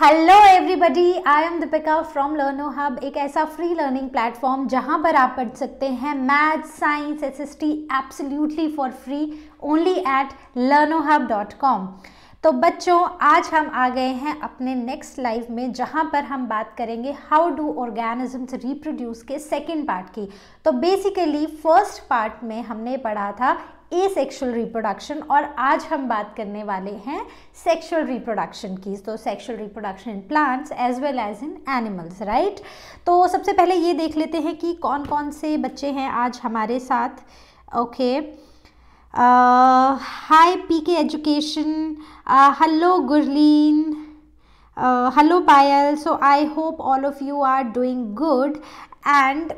Hello everybody I am Deepika from Learnohub एक ऐसा free learning platform जहां पर आप पढ़ सकते हैं math science S S T absolutely for free only at Learnohub dot com तो बच्चों आज हम आ गए हैं अपने नेक्स्ट लाइव में जहां पर हम बात करेंगे हाउ डू ऑर्गेनिजम्स रिप्रोड्यूस के सेकेंड पार्ट की तो बेसिकली फर्स्ट पार्ट में हमने पढ़ा था ए सेक्शुअल रिप्रोडक्शन और आज हम बात करने वाले हैं सेक्शुअल रिप्रोडक्शन की तो sexual reproduction in plants as well as in animals right तो सबसे पहले ये देख लेते हैं कि कौन कौन से बच्चे हैं आज हमारे साथ okay hi hi P K education hello Gurleen hello Payal so I hope all of you are doing good and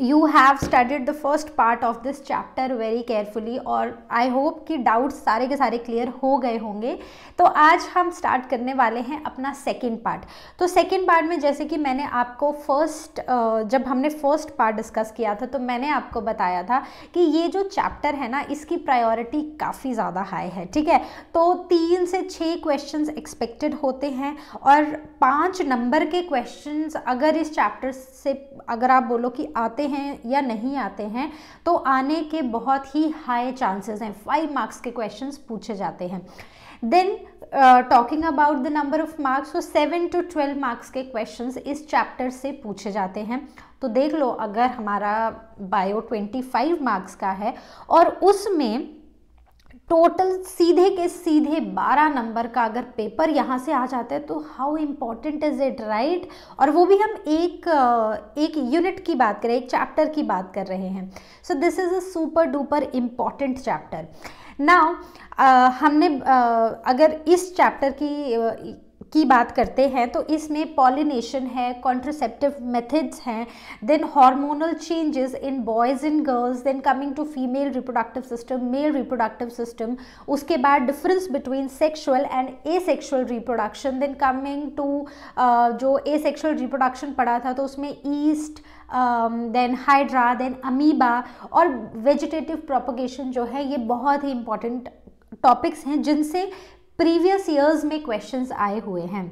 you have studied the first part of this chapter very carefully और आई होप कि doubts सारे के सारे clear हो गए होंगे तो आज हम स्टार्ट करने वाले हैं अपना सेकेंड पार्ट तो सेकेंड पार्ट में जैसे कि मैंने आपको फर्स्ट जब हमने फर्स्ट पार्ट डिस्कस किया था तो मैंने आपको बताया था कि ये जो चैप्टर है ना इसकी प्रायोरिटी काफ़ी ज़्यादा हाई है ठीक है तो तीन से छः क्वेश्चन एक्सपेक्टेड होते हैं और पाँच नंबर के क्वेश्चन अगर इस चैप्टर से अगर आप बोलो कि आते हैं या नहीं आते हैं तो आने के बहुत ही हाई चांसेस हैं फाइव मार्क्स के क्वेश्चन पूछे जाते हैं then talking about the number of marks तो सेवन टू ट्वेल्व मार्क्स के क्वेश्चन इस चैप्टर से पूछे जाते हैं तो देख लो अगर हमारा बायो ट्वेंटी फाइव मार्क्स का है और उसमें टोटल सीधे के सीधे 12 नंबर का अगर पेपर यहाँ से आ जाता है तो how important is it right और वो भी हम एक एक यूनिट की बात करें एक चैप्टर की बात कर रहे हैं so this is a super duper important chapter now हमने uh, अगर इस चैप्टर की uh, की बात करते हैं तो इसमें पॉलिनेशन है कॉन्ट्रसेप्टिव मेथड्स हैं then hormonal changes in boys and girls then coming to female reproductive system male reproductive system उसके बाद difference between sexual and asexual reproduction then coming to जो ए सेक्शुअल रिप्रोडक्शन पढ़ा था तो उसमें yeast then hydra then amoeba और vegetative propagation जो है ये बहुत ही इंपॉर्टेंट टॉपिक्स हैं जिनसे प्रीवियस ईयर्स में क्वेश्चंस आए हुए हैं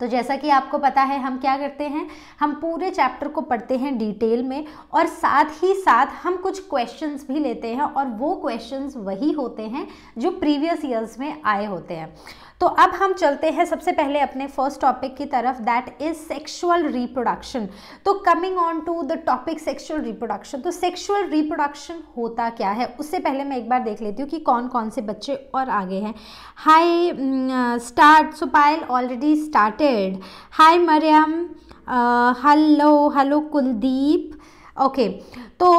तो जैसा कि आपको पता है हम क्या करते हैं हम पूरे चैप्टर को पढ़ते हैं डिटेल में और साथ ही साथ हम कुछ क्वेश्चंस भी लेते हैं और वो क्वेश्चंस वही होते हैं जो प्रीवियस ईयर्स में आए होते हैं तो अब हम चलते हैं सबसे पहले अपने फर्स्ट टॉपिक की तरफ दैट इज सेक्सुअल रिप्रोडक्शन तो coming on to the topic sexual reproduction तो सेक्सुअल रिप्रोडक्शन होता क्या है उससे पहले मैं एक बार देख लेती हूँ कि कौन कौन से बच्चे और आगे हैं हाई स्टार्ट mm, uh, सुपायल already started hi Mariam hello uh, hello Kuldeep okay तो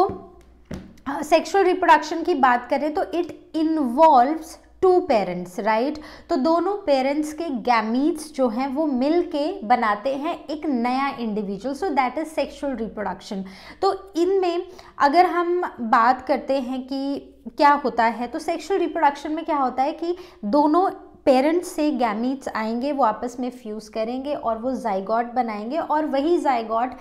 सेक्सुअल uh, रिप्रोडक्शन की बात करें तो it involves two parents right तो दोनों पेरेंट्स के गैमीट्स जो हैं वो मिल के बनाते हैं एक नया individual so that is sexual reproduction तो इनमें अगर हम बात करते हैं कि क्या होता है तो सेक्सुअल रिप्रोडक्शन में क्या होता है कि दोनों पेरेंट्स से गैमीट्स आएंगे वो आपस में फ्यूज़ करेंगे और वो जाइगॉट बनाएंगे और वही जाइगॉट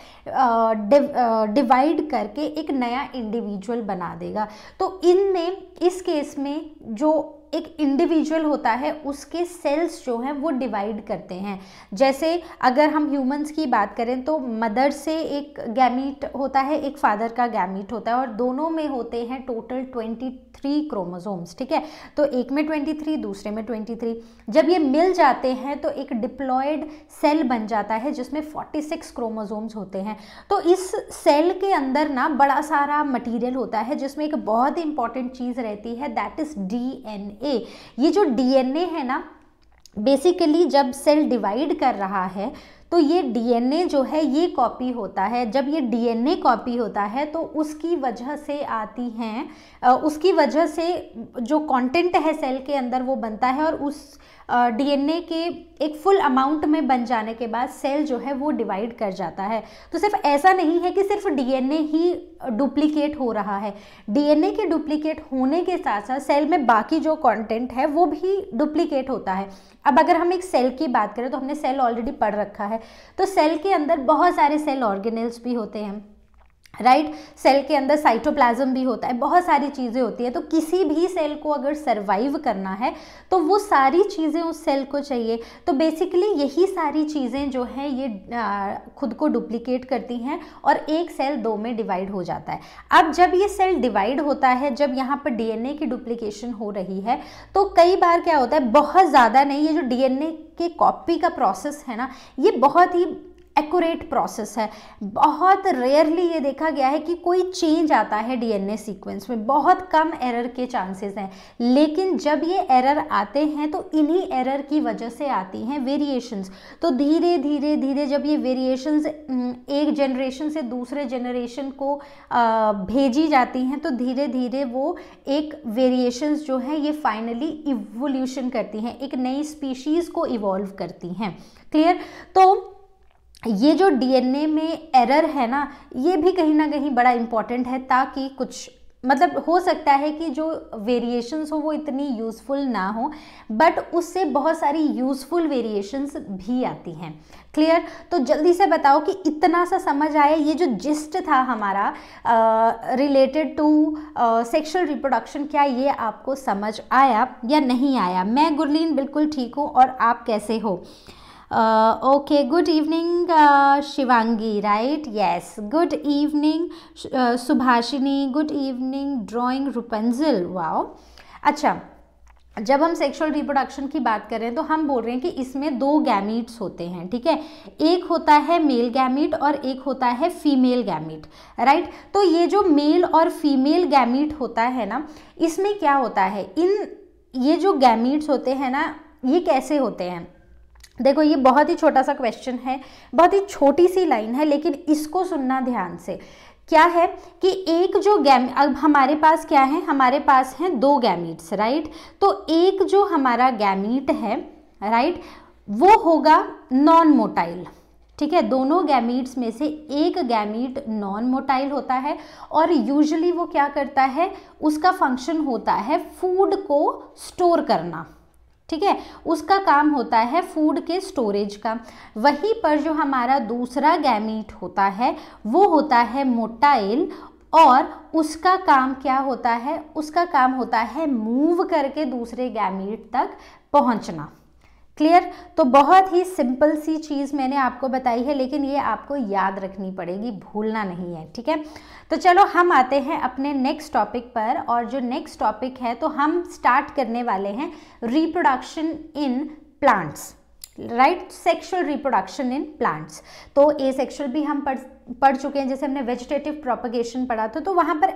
डिवाइड करके एक नया इंडिविजुअल बना देगा तो इनमें इस केस में जो एक इंडिविजुअल होता है उसके सेल्स जो हैं वो डिवाइड करते हैं जैसे अगर हम ह्यूमंस की बात करें तो मदर से एक गैमीट होता है एक फादर का गैमीट होता है और दोनों में होते हैं टोटल ट्वेंटी थ्री क्रोमोजोम्स ठीक है तो एक में ट्वेंटी थ्री दूसरे में ट्वेंटी थ्री जब ये मिल जाते हैं तो एक डिप्लॉयड सेल बन जाता है जिसमें फोर्टी सिक्स क्रोमोजोम्स होते हैं तो इस सेल के अंदर ना बड़ा सारा मटीरियल होता है जिसमें एक बहुत इंपॉर्टेंट चीज़ रहती है दैट इज़ डी ये जो डी है ना बेसिकली जब सेल डिवाइड कर रहा है तो ये डीएनए जो है ये कॉपी होता है जब ये डीएनए कॉपी होता है तो उसकी वजह से आती हैं उसकी वजह से जो कंटेंट है सेल के अंदर वो बनता है और उस डीएनए के एक फुल अमाउंट में बन जाने के बाद सेल जो है वो डिवाइड कर जाता है तो सिर्फ ऐसा नहीं है कि सिर्फ डीएनए ही डुप्लीकेट हो रहा है डीएनए के डुप्लीकेट होने के साथ साथ सेल में बाकी जो कंटेंट है वो भी डुप्लीकेट होता है अब अगर हम एक सेल की बात करें तो हमने सेल ऑलरेडी पढ़ रखा है तो सेल के अंदर बहुत सारे सेल ऑर्गेनल्स भी होते हैं राइट right? सेल के अंदर साइटोप्लाज्म भी होता है बहुत सारी चीज़ें होती है तो किसी भी सेल को अगर सरवाइव करना है तो वो सारी चीज़ें उस सेल को चाहिए तो बेसिकली यही सारी चीज़ें जो हैं ये खुद को डुप्लीकेट करती हैं और एक सेल दो में डिवाइड हो जाता है अब जब ये सेल डिवाइड होता है जब यहाँ पर डी की डुप्लीकेशन हो रही है तो कई बार क्या होता है बहुत ज़्यादा नहीं ये जो डी के कॉपी का प्रोसेस है ना ये बहुत ही एक्यूरेट प्रोसेस है बहुत रेयरली ये देखा गया है कि कोई चेंज आता है डीएनए सीक्वेंस में बहुत कम एरर के चांसेस हैं लेकिन जब ये एरर आते हैं तो इन्हीं एरर की वजह से आती हैं वेरिएशंस तो धीरे धीरे धीरे जब ये वेरिएशंस एक जनरेशन से दूसरे जनरेशन को भेजी जाती हैं तो धीरे धीरे वो एक वेरिएशंस जो हैं ये फाइनली इवोल्यूशन करती हैं एक नई स्पीशीज़ को इवॉल्व करती हैं क्लियर तो ये जो डीएनए में एरर है ना ये भी कहीं ना कहीं बड़ा इम्पॉर्टेंट है ताकि कुछ मतलब हो सकता है कि जो वेरिएशंस हो वो इतनी यूज़फुल ना हो बट उससे बहुत सारी यूज़फुल वेरिएशंस भी आती हैं क्लियर तो जल्दी से बताओ कि इतना सा समझ आया ये जो जिस्ट था हमारा रिलेटेड टू सेक्सुअल रिप्रोडक्शन क्या ये आपको समझ आया या नहीं आया मैं गुरलीन बिल्कुल ठीक हूँ और आप कैसे हो Uh, okay, good evening, uh, Shivangi, right? Yes, good evening, uh, Subhashini, good evening, drawing Rapunzel, wow. अच्छा जब हम सेक्सुअल रिप्रोडक्शन की बात करें तो हम बोल रहे हैं कि इसमें दो गैमीट्स होते हैं ठीक है एक होता है मेल गैमिट और एक होता है फीमेल गैमीट राइट तो ये जो मेल और फीमेल गैमीट होता है ना इसमें क्या होता है इन ये जो गैमीट्स होते हैं ना ये कैसे होते हैं देखो ये बहुत ही छोटा सा क्वेश्चन है बहुत ही छोटी सी लाइन है लेकिन इसको सुनना ध्यान से क्या है कि एक जो गैम अब हमारे पास क्या है हमारे पास हैं दो गैमीट्स राइट तो एक जो हमारा गैमीट है राइट वो होगा नॉन मोटाइल ठीक है दोनों गैमीट्स में से एक गैमीट नॉन मोटाइल होता है और यूजुअली वो क्या करता है उसका फंक्शन होता है फूड को स्टोर करना ठीक है उसका काम होता है फूड के स्टोरेज का वहीं पर जो हमारा दूसरा गैमीट होता है वो होता है मोटाइल और उसका काम क्या होता है उसका काम होता है मूव करके दूसरे गैमीट तक पहुंचना क्लियर तो बहुत ही सिंपल सी चीज़ मैंने आपको बताई है लेकिन ये आपको याद रखनी पड़ेगी भूलना नहीं है ठीक है तो चलो हम आते हैं अपने नेक्स्ट टॉपिक पर और जो नेक्स्ट टॉपिक है तो हम स्टार्ट करने वाले हैं reproduction in plants right sexual reproduction in plants तो ए भी हम पढ़ पढ़ चुके हैं जैसे हमने वेजिटेटिव प्रोपगेशन पढ़ा था तो वहाँ पर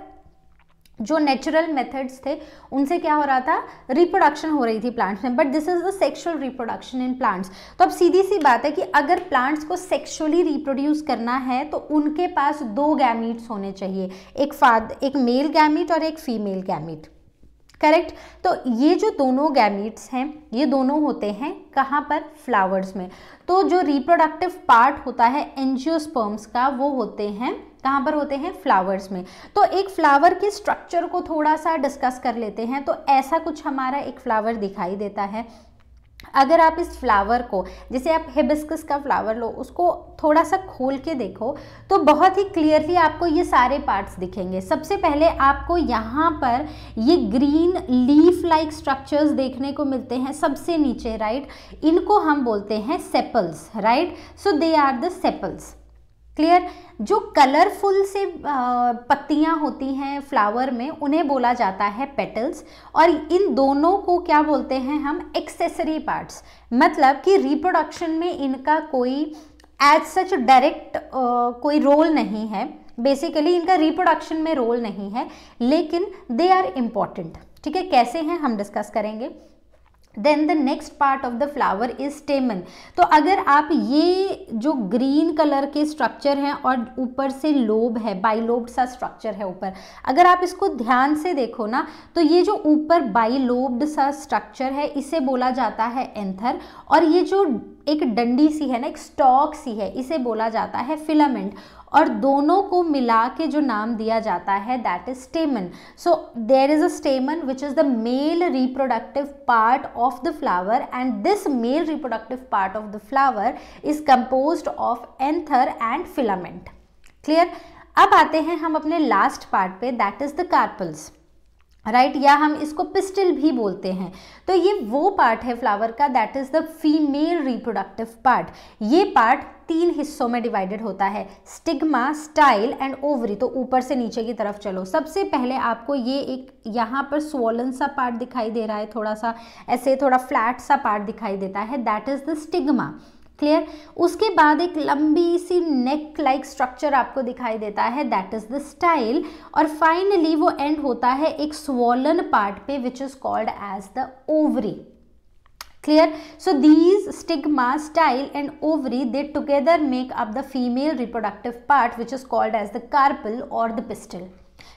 जो नेचुरल मेथड्स थे उनसे क्या हो रहा था रिप्रोडक्शन हो रही थी प्लांट्स में but this is the sexual reproduction in plants तो अब सीधी सी बात है कि अगर प्लांट्स को सेक्सुअली रिप्रोड्यूस करना है तो उनके पास दो गैमिट्स होने चाहिए एक फाद एक मेल गैमिट और एक फीमेल गैमिट करेक्ट तो ये जो दोनों गैमीट्स हैं ये दोनों होते हैं कहाँ पर फ्लावर्स में तो जो रिप्रोडक्टिव पार्ट होता है एनजियोस्पर्म्स का वो होते हैं कहाँ पर होते हैं फ्लावर्स में तो एक फ्लावर के स्ट्रक्चर को थोड़ा सा डिस्कस कर लेते हैं तो ऐसा कुछ हमारा एक फ्लावर दिखाई देता है अगर आप इस फ्लावर को जैसे आप हिबिस्कस का फ्लावर लो उसको थोड़ा सा खोल के देखो तो बहुत ही क्लियरली आपको ये सारे पार्ट्स दिखेंगे सबसे पहले आपको यहाँ पर ये ग्रीन लीफ लाइक स्ट्रक्चर्स देखने को मिलते हैं सबसे नीचे राइट इनको हम बोलते हैं sepals right so they are the sepals clear जो कलरफुल से पत्तियां होती हैं फ्लावर में उन्हें बोला जाता है पेटल्स और इन दोनों को क्या बोलते हैं हम एक्सेसरी पार्ट्स मतलब कि रिप्रोडक्शन में इनका कोई एज सच डायरेक्ट कोई रोल नहीं है बेसिकली इनका रिप्रोडक्शन में रोल नहीं है लेकिन दे आर इम्पॉर्टेंट ठीक है कैसे हैं हम डिस्कस करेंगे then the next part of the flower is stamen तो अगर आप ये जो ग्रीन कलर के स्ट्रक्चर हैं और ऊपर से लोब है बाइलोब सा स्ट्रक्चर है ऊपर अगर आप इसको ध्यान से देखो ना तो ये जो ऊपर बाइलोब्ड सा स्ट्रक्चर है इसे बोला जाता है एंथर और ये जो एक डंडी सी है ना एक स्टॉक सी है इसे बोला जाता है फिलामेंट और दोनों को मिला के जो नाम दिया जाता है that is stamen so there is a stamen which is the male reproductive part of the flower and this male reproductive part of the flower is compose of anther and filament clear अब आते हैं हम अपने last part पे that is the carpels right right? या हम इसको pistil भी बोलते हैं तो ये वो पार्ट है फ्लावर का that is the female reproductive part ये पार्ट तीन हिस्सों में डिवाइडेड होता है स्टिग्मा स्टाइल एंड ओवरी तो ऊपर से नीचे की तरफ चलो सबसे पहले आपको ये एक यहाँ पर स्वोलन सा पार्ट दिखाई दे रहा है थोड़ा सा ऐसे थोड़ा फ्लैट सा पार्ट दिखाई देता है that is the stigma clear उसके बाद एक लंबी सी नेक लाइक स्ट्रक्चर आपको दिखाई देता है दैट इज द स्टाइल और फाइनली वो एंड होता है एक स्वॉलन पार्ट पे which is called as the ovary clear so these stigma style and ovary they together make up the female reproductive part which is called as the carpel और the pistil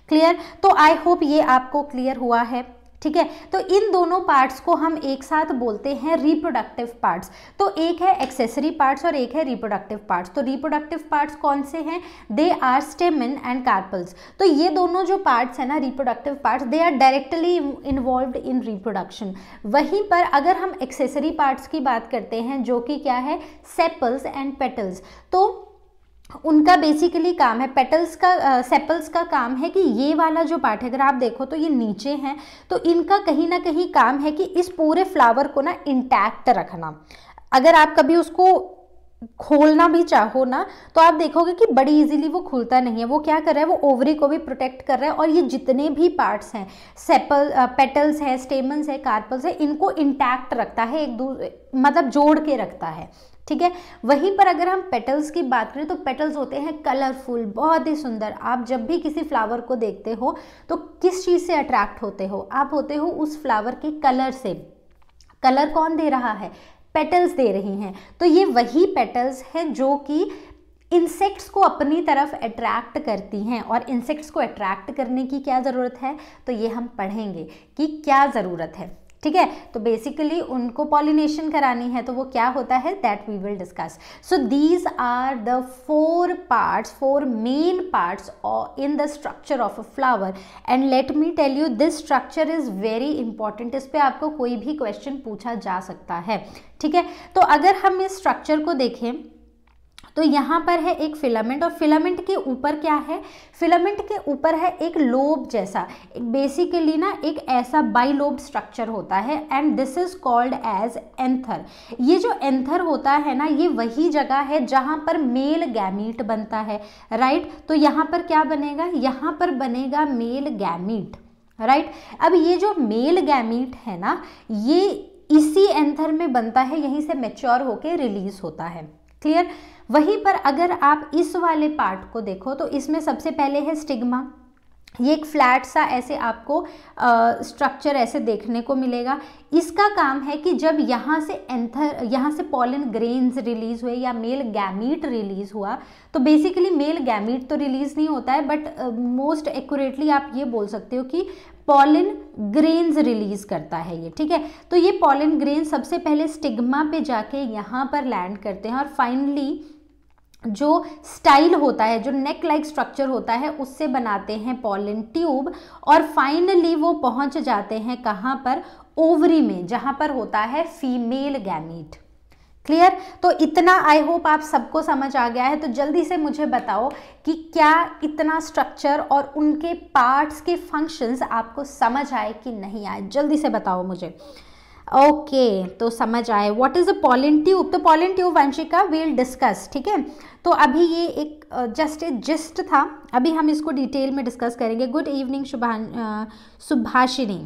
clear तो I hope ये आपको clear हुआ है ठीक है तो इन दोनों पार्ट्स को हम एक साथ बोलते हैं रिप्रोडक्टिव पार्ट्स तो एक है एक्सेसरी पार्ट्स और एक है रिप्रोडक्टिव पार्ट्स तो रिप्रोडक्टिव पार्ट्स कौन से हैं they are stamen and carpels तो ये दोनों जो पार्ट्स हैं ना reproductive parts they are directly involve in reproduction वहीं पर अगर हम एक्सेसरी पार्ट्स की बात करते हैं जो कि क्या है सेपल्स एंड पेटल्स तो उनका बेसिकली काम है पेटल्स का सेपल्स का काम है कि ये वाला जो पार्ट है अगर आप देखो तो ये नीचे हैं तो इनका कहीं ना कहीं काम है कि इस पूरे फ्लावर को ना इंटैक्ट रखना अगर आप कभी उसको खोलना भी चाहो ना तो आप देखोगे कि बड़ी इजीली वो खुलता नहीं है वो क्या कर रहा है वो ओवरी को भी प्रोटेक्ट कर रहा है और ये जितने भी पार्ट्स हैं सेपल पेटल्स हैं स्टेमन्स है कार्पल्स है इनको इंटैक्ट रखता है एक दूसरे मतलब जोड़ के रखता है ठीक है वहीं पर अगर हम पेटल्स की बात करें तो पेटल्स होते हैं कलरफुल बहुत ही सुंदर आप जब भी किसी फ्लावर को देखते हो तो किस चीज़ से अट्रैक्ट होते हो आप होते हो उस फ्लावर के कलर से कलर कौन दे रहा है पेटल्स दे रही हैं तो ये वही पेटल्स हैं जो कि इंसेक्ट्स को अपनी तरफ अट्रैक्ट करती हैं और इंसेक्ट्स को अट्रैक्ट करने की क्या ज़रूरत है तो ये हम पढ़ेंगे कि क्या ज़रूरत है ठीक है तो बेसिकली उनको पॉलिनेशन करानी है तो वो क्या होता है that we will discuss so these are the four parts four main parts in the structure of a flower and let me tell you this structure is very important इस पर आपको कोई भी क्वेश्चन पूछा जा सकता है ठीक है तो अगर हम इस स्ट्रक्चर को देखें तो यहाँ पर है एक फिलामेंट और फिलामेंट के ऊपर क्या है फिलामेंट के ऊपर है एक लोब जैसा बेसिकली ना एक ऐसा बाईलोब स्ट्रक्चर होता है and this is called as anther ये जो एंथर होता है ना ये वही जगह है जहाँ पर मेल गैमीट बनता है राइट तो यहाँ पर क्या बनेगा यहाँ पर बनेगा मेल गैमीट राइट अब ये जो मेल गैमीट है ना ये इसी एंथर में बनता है यहीं से मेच्योर होके रिलीज होता है क्लियर वहीं पर अगर आप इस वाले पार्ट को देखो तो इसमें सबसे पहले है स्टिग्मा ये एक फ्लैट सा ऐसे आपको स्ट्रक्चर ऐसे देखने को मिलेगा इसका काम है कि जब यहाँ से एंथर यहाँ से पॉलन ग्रेन्स रिलीज़ हुए या मेल गैमीट रिलीज़ हुआ तो बेसिकली मेल गैमीट तो रिलीज़ नहीं होता है बट मोस्ट एक्यूरेटली आप ये बोल सकते हो कि पॉलन ग्रेन्स रिलीज़ करता है ये ठीक है तो ये पॉलन ग्रेन सबसे पहले स्टिग्मा पे जाके यहाँ पर लैंड करते हैं और फाइनली जो स्टाइल होता है जो नेक लाइक स्ट्रक्चर होता है उससे बनाते हैं पॉलिन ट्यूब और फाइनली वो पहुंच जाते हैं कहाँ पर ओवरी में जहाँ पर होता है फीमेल गैमीट क्लियर तो इतना आई होप आप सबको समझ आ गया है तो जल्दी से मुझे बताओ कि क्या इतना स्ट्रक्चर और उनके पार्ट्स के फंक्शंस आपको समझ आए कि नहीं आए जल्दी से बताओ मुझे ओके okay, तो समझ आए what is a pollen tube तो pollen tube Vanshika we'll discuss ठीक है तो अभी ये एक जस्ट ए जिस्ट था अभी हम इसको डिटेल में डिस्कस करेंगे good evening Shubha Subhashini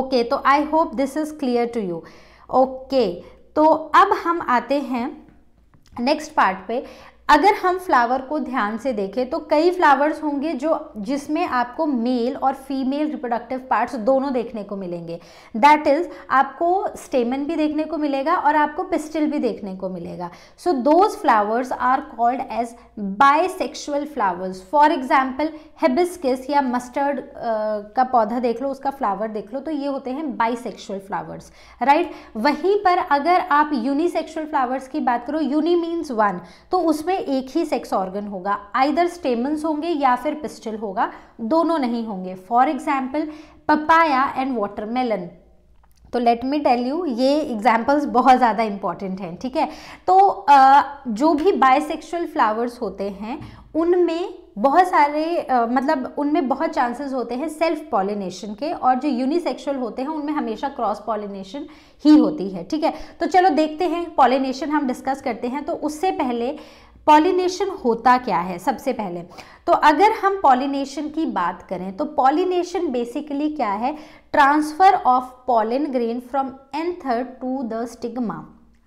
okay तो I hope this is clear to you okay तो अब हम आते हैं नेक्स्ट पार्ट पे अगर हम फ्लावर को ध्यान से देखें तो कई फ्लावर्स होंगे जो जिसमें आपको मेल और फीमेल रिप्रोडक्टिव पार्ट्स दोनों देखने को मिलेंगे दैट इज़ आपको स्टेमन भी देखने को मिलेगा और आपको पिस्टिल भी देखने को मिलेगा so those flowers are called as bisexual flowers for example hibiscus या मस्टर्ड का पौधा देख लो उसका फ्लावर देख लो तो ये होते हैं बाइसेक्शुअल फ्लावर्स राइट वहीं पर अगर आप यूनिसेक्शुअल फ्लावर्स की बात करो यूनी मीन्स वन तो उसमें एक ही सेक्स ऑर्गन होगा आइदर स्टेमन्स होंगे या फिर पिस्टल होगा दोनों नहीं होंगे for example papaya and watermelon तो लेट मी टेल यू ये एग्जाम्पल्स बहुत ज़्यादा इंपॉर्टेंट हैं ठीक है तो आ, जो भी बायसेक्सुअल फ्लावर्स होते हैं उनमें बहुत सारे आ, मतलब उनमें बहुत चांसेस होते हैं सेल्फ पॉलिनेशन के और जो यूनिसेक्सुअल होते हैं उनमें हमेशा क्रॉस पॉलिनेशन ही होती है ठीक है तो चलो देखते हैं पॉलिनेशन हम डिस्कस करते हैं तो उससे पहले पॉलिनेशन होता क्या है सबसे पहले तो अगर हम पॉलिनेशन की बात करें तो पॉलिनेशन बेसिकली क्या है transfer of pollen grain from anther to the stigma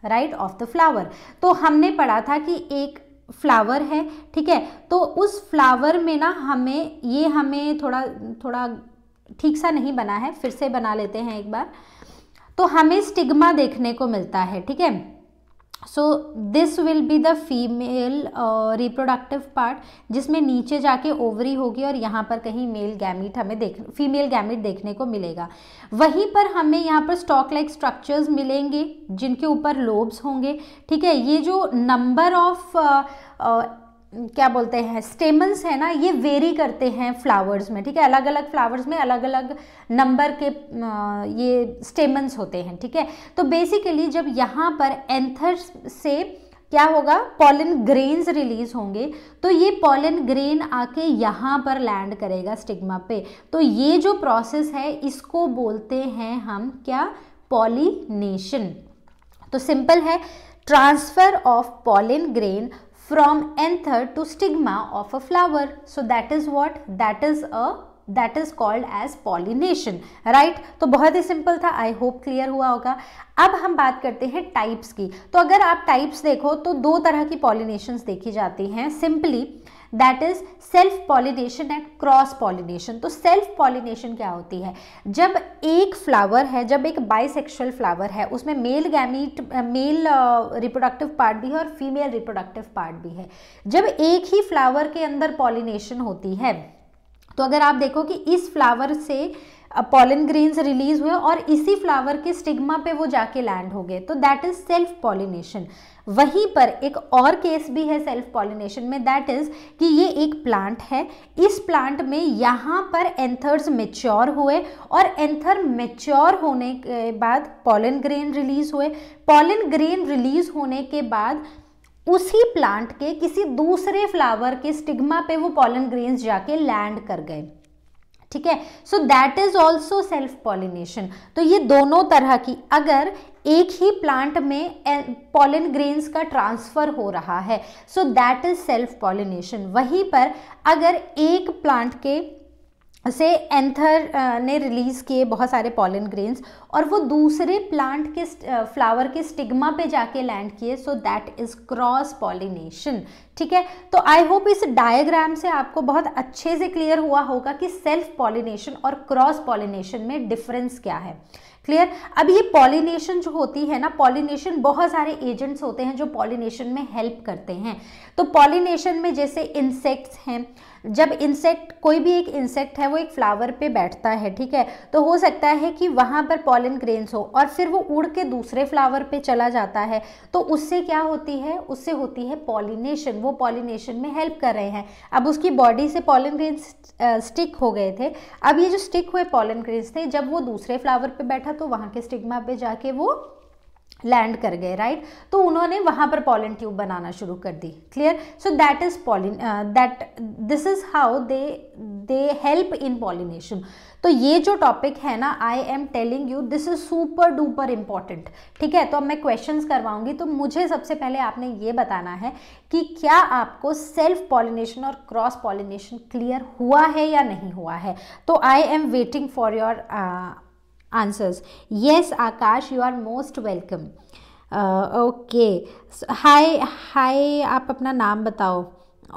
right of the flower तो हमने पढ़ा था कि एक फ्लावर है ठीक है तो उस फ्लावर में ना हमें ये हमें थोड़ा थोड़ा ठीक सा नहीं बना है फिर से बना लेते हैं एक बार तो हमें स्टिग्मा देखने को मिलता है ठीक है so this will be the female reproductive part जिसमें नीचे जाके ओवरी होगी और यहाँ पर कहीं मेल गैमिट हमें देख फीमेल गैमिट देखने को मिलेगा वहीं पर हमें यहाँ पर स्टॉक लाइक स्ट्रक्चर्स मिलेंगे जिनके ऊपर लोब्स होंगे ठीक है ये जो नंबर ऑफ क्या बोलते हैं स्टेमल्स है ना ये वेरी करते हैं फ्लावर्स में ठीक है अलग अलग फ्लावर्स में अलग अलग नंबर के ये स्टेमल्स होते हैं ठीक है तो बेसिकली जब यहाँ पर एंथर से क्या होगा पॉलन ग्रेन्स रिलीज होंगे तो ये पॉलन ग्रेन आके यहाँ पर लैंड करेगा स्टिग्मा पे तो ये जो प्रोसेस है इसको बोलते हैं हम क्या पॉलिनेशन तो सिंपल है transfer of pollen grain from anther to stigma of a flower. So that is what? That is a that is called as pollination right तो बहुत ही simple था I hope clear हुआ होगा अब हम बात करते हैं types की तो अगर आप types देखो तो दो तरह की pollinations देखी जाती हैं simply that is self pollination and cross pollination तो सेल्फ पॉलिनेशन क्या होती है जब एक फ्लावर है जब एक बाइसेक्शुअल फ्लावर है उसमें male gamete male reproductive part भी है और फीमेल रिप्रोडक्टिव पार्ट भी है जब एक ही फ्लावर के अंदर पॉलिनेशन होती है तो अगर आप देखो कि इस फ्लावर से पॉलिन ग्रीन्स रिलीज हुए और इसी फ्लावर के स्टिग्मा पे वो जाके लैंड हो गए तो दैट इज सेल्फ पॉलिनेशन वहीं पर एक और केस भी है सेल्फ पॉलिनेशन में दैट इज़ कि ये एक प्लांट है इस प्लांट में यहाँ पर एंथर्स मेच्योर हुए और एंथर मेच्योर होने के बाद पॉलन ग्रेन रिलीज़ हुए पॉलन ग्रेन रिलीज़ होने के बाद उसी प्लांट के किसी दूसरे फ्लावर के स्टिग्मा पे वो पॉलन ग्रेन्स जाके लैंड कर गए ठीक है so that is also self pollination तो ये दोनों तरह की अगर एक ही प्लांट में पॉलिन ग्रेन्स का ट्रांसफ़र हो रहा है so that is self pollination वहीं पर अगर एक प्लांट के से एंथर ने रिलीज़ किए बहुत सारे पॉलन ग्रेन्स और वो दूसरे प्लांट के फ्लावर के स्टिग्मा पे जाके लैंड किए so that is cross pollination ठीक है तो आई होप इस डायग्राम से आपको बहुत अच्छे से क्लियर हुआ होगा कि सेल्फ पॉलिनेशन और क्रॉस पॉलिनेशन में डिफरेंस क्या है क्लियर अब ये पॉलिनेशन जो होती है ना पॉलिनेशन बहुत सारे एजेंट्स होते हैं जो पॉलिनेशन में हेल्प करते हैं तो पॉलिनेशन में जैसे इंसेक्ट्स हैं जब इंसेक्ट कोई भी एक इंसेक्ट है वो एक फ्लावर पे बैठता है ठीक है तो हो सकता है कि वहाँ पर पॉलन ग्रेन्स हो और फिर वो उड़ के दूसरे फ्लावर पे चला जाता है तो उससे क्या होती है उससे होती है पॉलिनेशन वो पॉलिनेशन में हेल्प कर रहे हैं अब उसकी बॉडी से पॉलन ग्रेन्स स्टिक हो गए थे अब ये जो स्टिक हुए पॉलन ग्रेन्स थे जब वो दूसरे फ्लावर पर बैठा तो वहाँ के स्टिग्मा पर जाके वो लैंड कर गए राइट तो उन्होंने वहाँ पर पॉलिन ट्यूब बनाना शुरू कर दी clear so that is pollen that this is how they they help in pollination तो ये जो टॉपिक है ना I am telling you this is super duper important ठीक है तो अब मैं क्वेश्चंस करवाऊंगी तो मुझे सबसे पहले आपने ये बताना है कि क्या आपको सेल्फ पॉलिनेशन और क्रॉस पॉलिनेशन क्लियर हुआ है या नहीं हुआ है तो I am waiting for your answers yes akash you are most welcome okay hi hi आप अपना नाम बताओ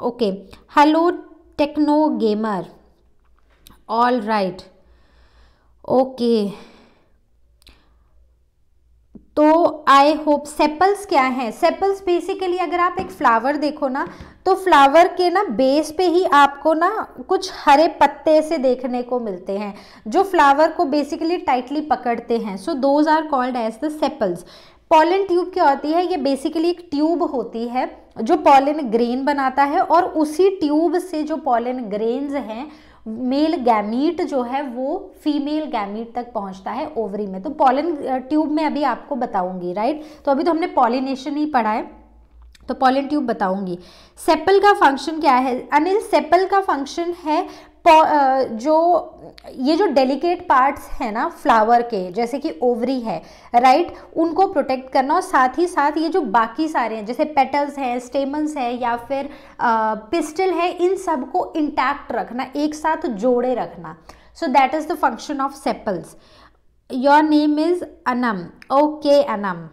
okay hello techno gamer all right okay तो आई होप सेपल्स क्या हैं सेपल्स बेसिकली अगर आप एक फ्लावर देखो ना तो फ्लावर के ना बेस पे ही आपको ना कुछ हरे पत्ते से देखने को मिलते हैं जो फ्लावर को बेसिकली टाइटली पकड़ते हैं so those are called as the sepals pollen tube क्या होती है ये बेसिकली एक ट्यूब होती है जो पॉलिन ग्रेन बनाता है और उसी ट्यूब से जो पॉलिन ग्रेन्स हैं मेल गैमीट जो है वो फीमेल गैमीट तक पहुंचता है ओवरी में तो पॉलिन ट्यूब में अभी आपको बताऊंगी राइट तो अभी तो हमने पॉलिनेशन ही पढ़ा है तो पॉलिन ट्यूब बताऊंगी सेप्पल का फंक्शन क्या है अनिल सेप्पल का फंक्शन है जो ये जो डेलिकेट पार्ट्स हैं ना फ्लावर के जैसे कि ओवरी है राइट उनको प्रोटेक्ट करना और साथ ही साथ ये जो बाकी सारे हैं जैसे पेटल्स हैं स्टेमन्स हैं या फिर पिस्टल है इन सब को इंटैक्ट रखना एक साथ जोड़े रखना so that is the function of sepals your name is Anam okay Anam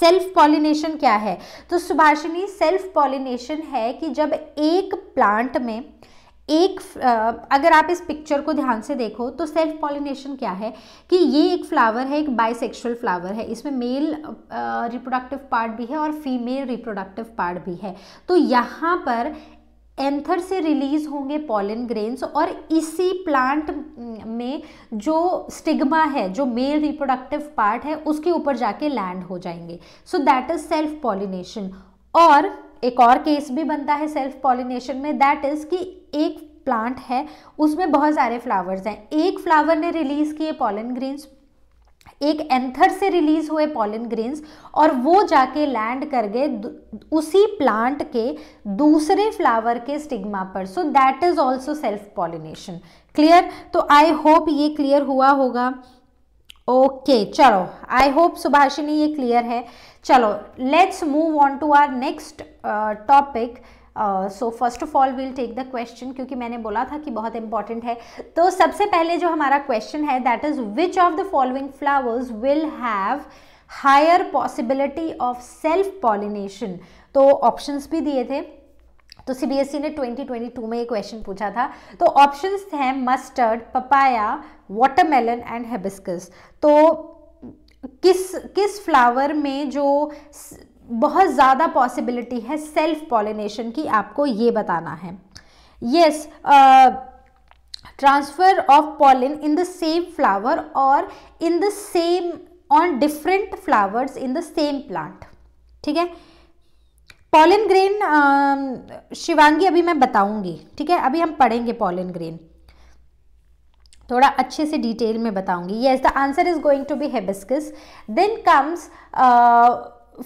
self pollination क्या है तो सुभाषिनी सेल्फ पॉलिनेशन है कि जब एक प्लांट में एक अगर आप इस पिक्चर को ध्यान से देखो तो सेल्फ पॉलिनेशन क्या है कि ये एक फ्लावर है एक बाइसेक्सुअल फ्लावर है इसमें मेल रिप्रोडक्टिव पार्ट भी है और फीमेल रिप्रोडक्टिव पार्ट भी है तो यहाँ पर एंथर से रिलीज होंगे पॉलिन ग्रेन्स और इसी प्लांट में जो स्टिग्मा है जो मेल रिप्रोडक्टिव पार्ट है उसके ऊपर जाके लैंड हो जाएंगे so that is self pollination और एक और केस भी बनता है सेल्फ पॉलिनेशन में दैट इज़ कि एक प्लांट है उसमें बहुत सारे फ्लावर्स हैं एक फ्लावर ने रिलीज़ किए पॉलन ग्रेन्स एक एंथर से रिलीज हुए पॉलन ग्रेन्स और वो जाके लैंड कर गए उसी प्लांट के दूसरे फ्लावर के स्टिग्मा पर so that is also self pollination clear तो आई होप ये क्लियर हुआ होगा ओके okay, चलो आई होप सुभाषिनी ये क्लियर है चलो let's move on to our next topic so first of all will take the question क्योंकि मैंने बोला था कि बहुत इंपॉर्टेंट है तो सबसे पहले जो हमारा क्वेश्चन है that is which of the following flowers will have higher possibility of self pollination तो ऑप्शंस भी दिए थे तो ई e ने 2022 में ये क्वेश्चन पूछा था तो ऑप्शंस हैं mustard papaya watermelon and hibiscus तो किस किस फ्लावर में जो बहुत ज़्यादा पॉसिबिलिटी है सेल्फ पॉलिनेशन की आपको ये बताना है yes transfer of pollen in the same flower और in the same on different flowers in the same plant ठीक है पॉलिन ग्रेन um, शिवांगी अभी मैं बताऊंगी ठीक है अभी हम पढ़ेंगे पॉलिन ग्रेन थोड़ा अच्छे से डिटेल में बताऊंगी yes the answer is going to be hibiscus then comes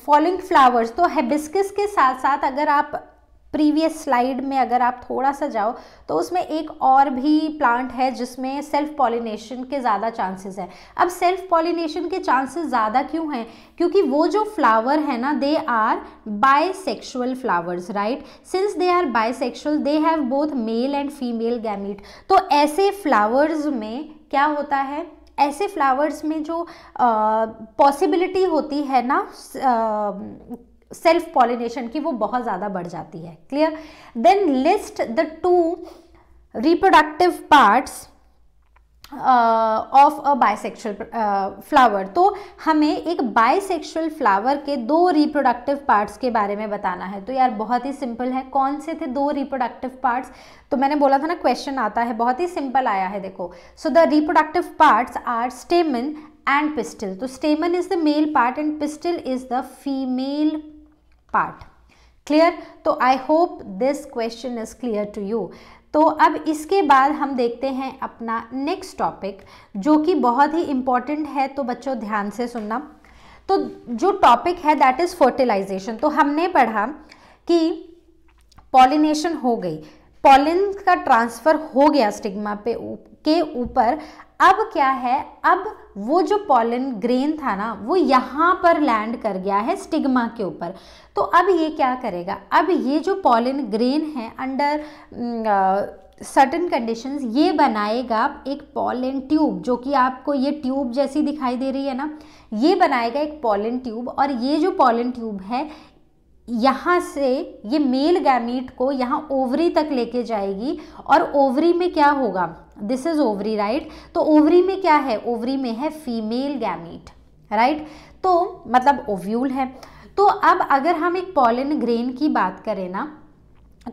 following flowers तो हेबिस्किस के साथ साथ अगर आप प्रीवियस स्लाइड में अगर आप थोड़ा सा जाओ तो उसमें एक और भी प्लांट है जिसमें सेल्फ पॉलिनेशन के ज़्यादा चांसेस हैं अब सेल्फ पॉलिनेशन के चांसेस ज़्यादा क्यों हैं क्योंकि वो जो फ्लावर है ना they are bisexual flowers right since they are bisexual they have both male and female gamete तो ऐसे फ्लावर्स में क्या होता है ऐसे फ्लावर्स में जो पॉसिबिलिटी होती है ना सेल्फ पॉलिनेशन की वो बहुत ज़्यादा बढ़ जाती है clear then list the two reproductive parts of a bisexual flower तो हमें एक बायसेक्सुअल फ्लावर के दो रिप्रोडक्टिव पार्ट्स के बारे में बताना है तो यार बहुत ही सिंपल है कौन से थे दो रिप्रोडक्टिव पार्ट्स तो मैंने बोला था ना क्वेश्चन आता है बहुत ही सिंपल आया है देखो so the reproductive parts are stamen and pistil तो stamen is the male part and pistil is the female part clear तो I hope this question is clear to you तो अब इसके बाद हम देखते हैं अपना नेक्स्ट टॉपिक जो कि बहुत ही इम्पॉर्टेंट है तो बच्चों ध्यान से सुनना तो जो टॉपिक है दैट इज़ फर्टिलाइजेशन तो हमने पढ़ा कि पॉलिनेशन हो गई पॉलिन का ट्रांसफ़र हो गया स्टिग्मा पे के ऊपर अब क्या है अब वो जो पॉलन ग्रेन था ना वो यहाँ पर लैंड कर गया है स्टिग्मा के ऊपर तो अब ये क्या करेगा अब ये जो पॉलन ग्रेन है अंडर सर्टन कंडीशंस ये बनाएगा एक पॉलन ट्यूब जो कि आपको ये ट्यूब जैसी दिखाई दे रही है ना ये बनाएगा एक पॉलन ट्यूब और ये जो पॉलन ट्यूब है यहाँ से ये मेल गैमीट को यहाँ ओवरी तक लेके जाएगी और ओवरी में क्या होगा दिस इज़ ओवरी राइट तो ओवरी में क्या है ओवरी में है फीमेल गैमीट राइट तो मतलब ओव्यूल है तो अब अगर हम एक पॉलिन ग्रेन की बात करें ना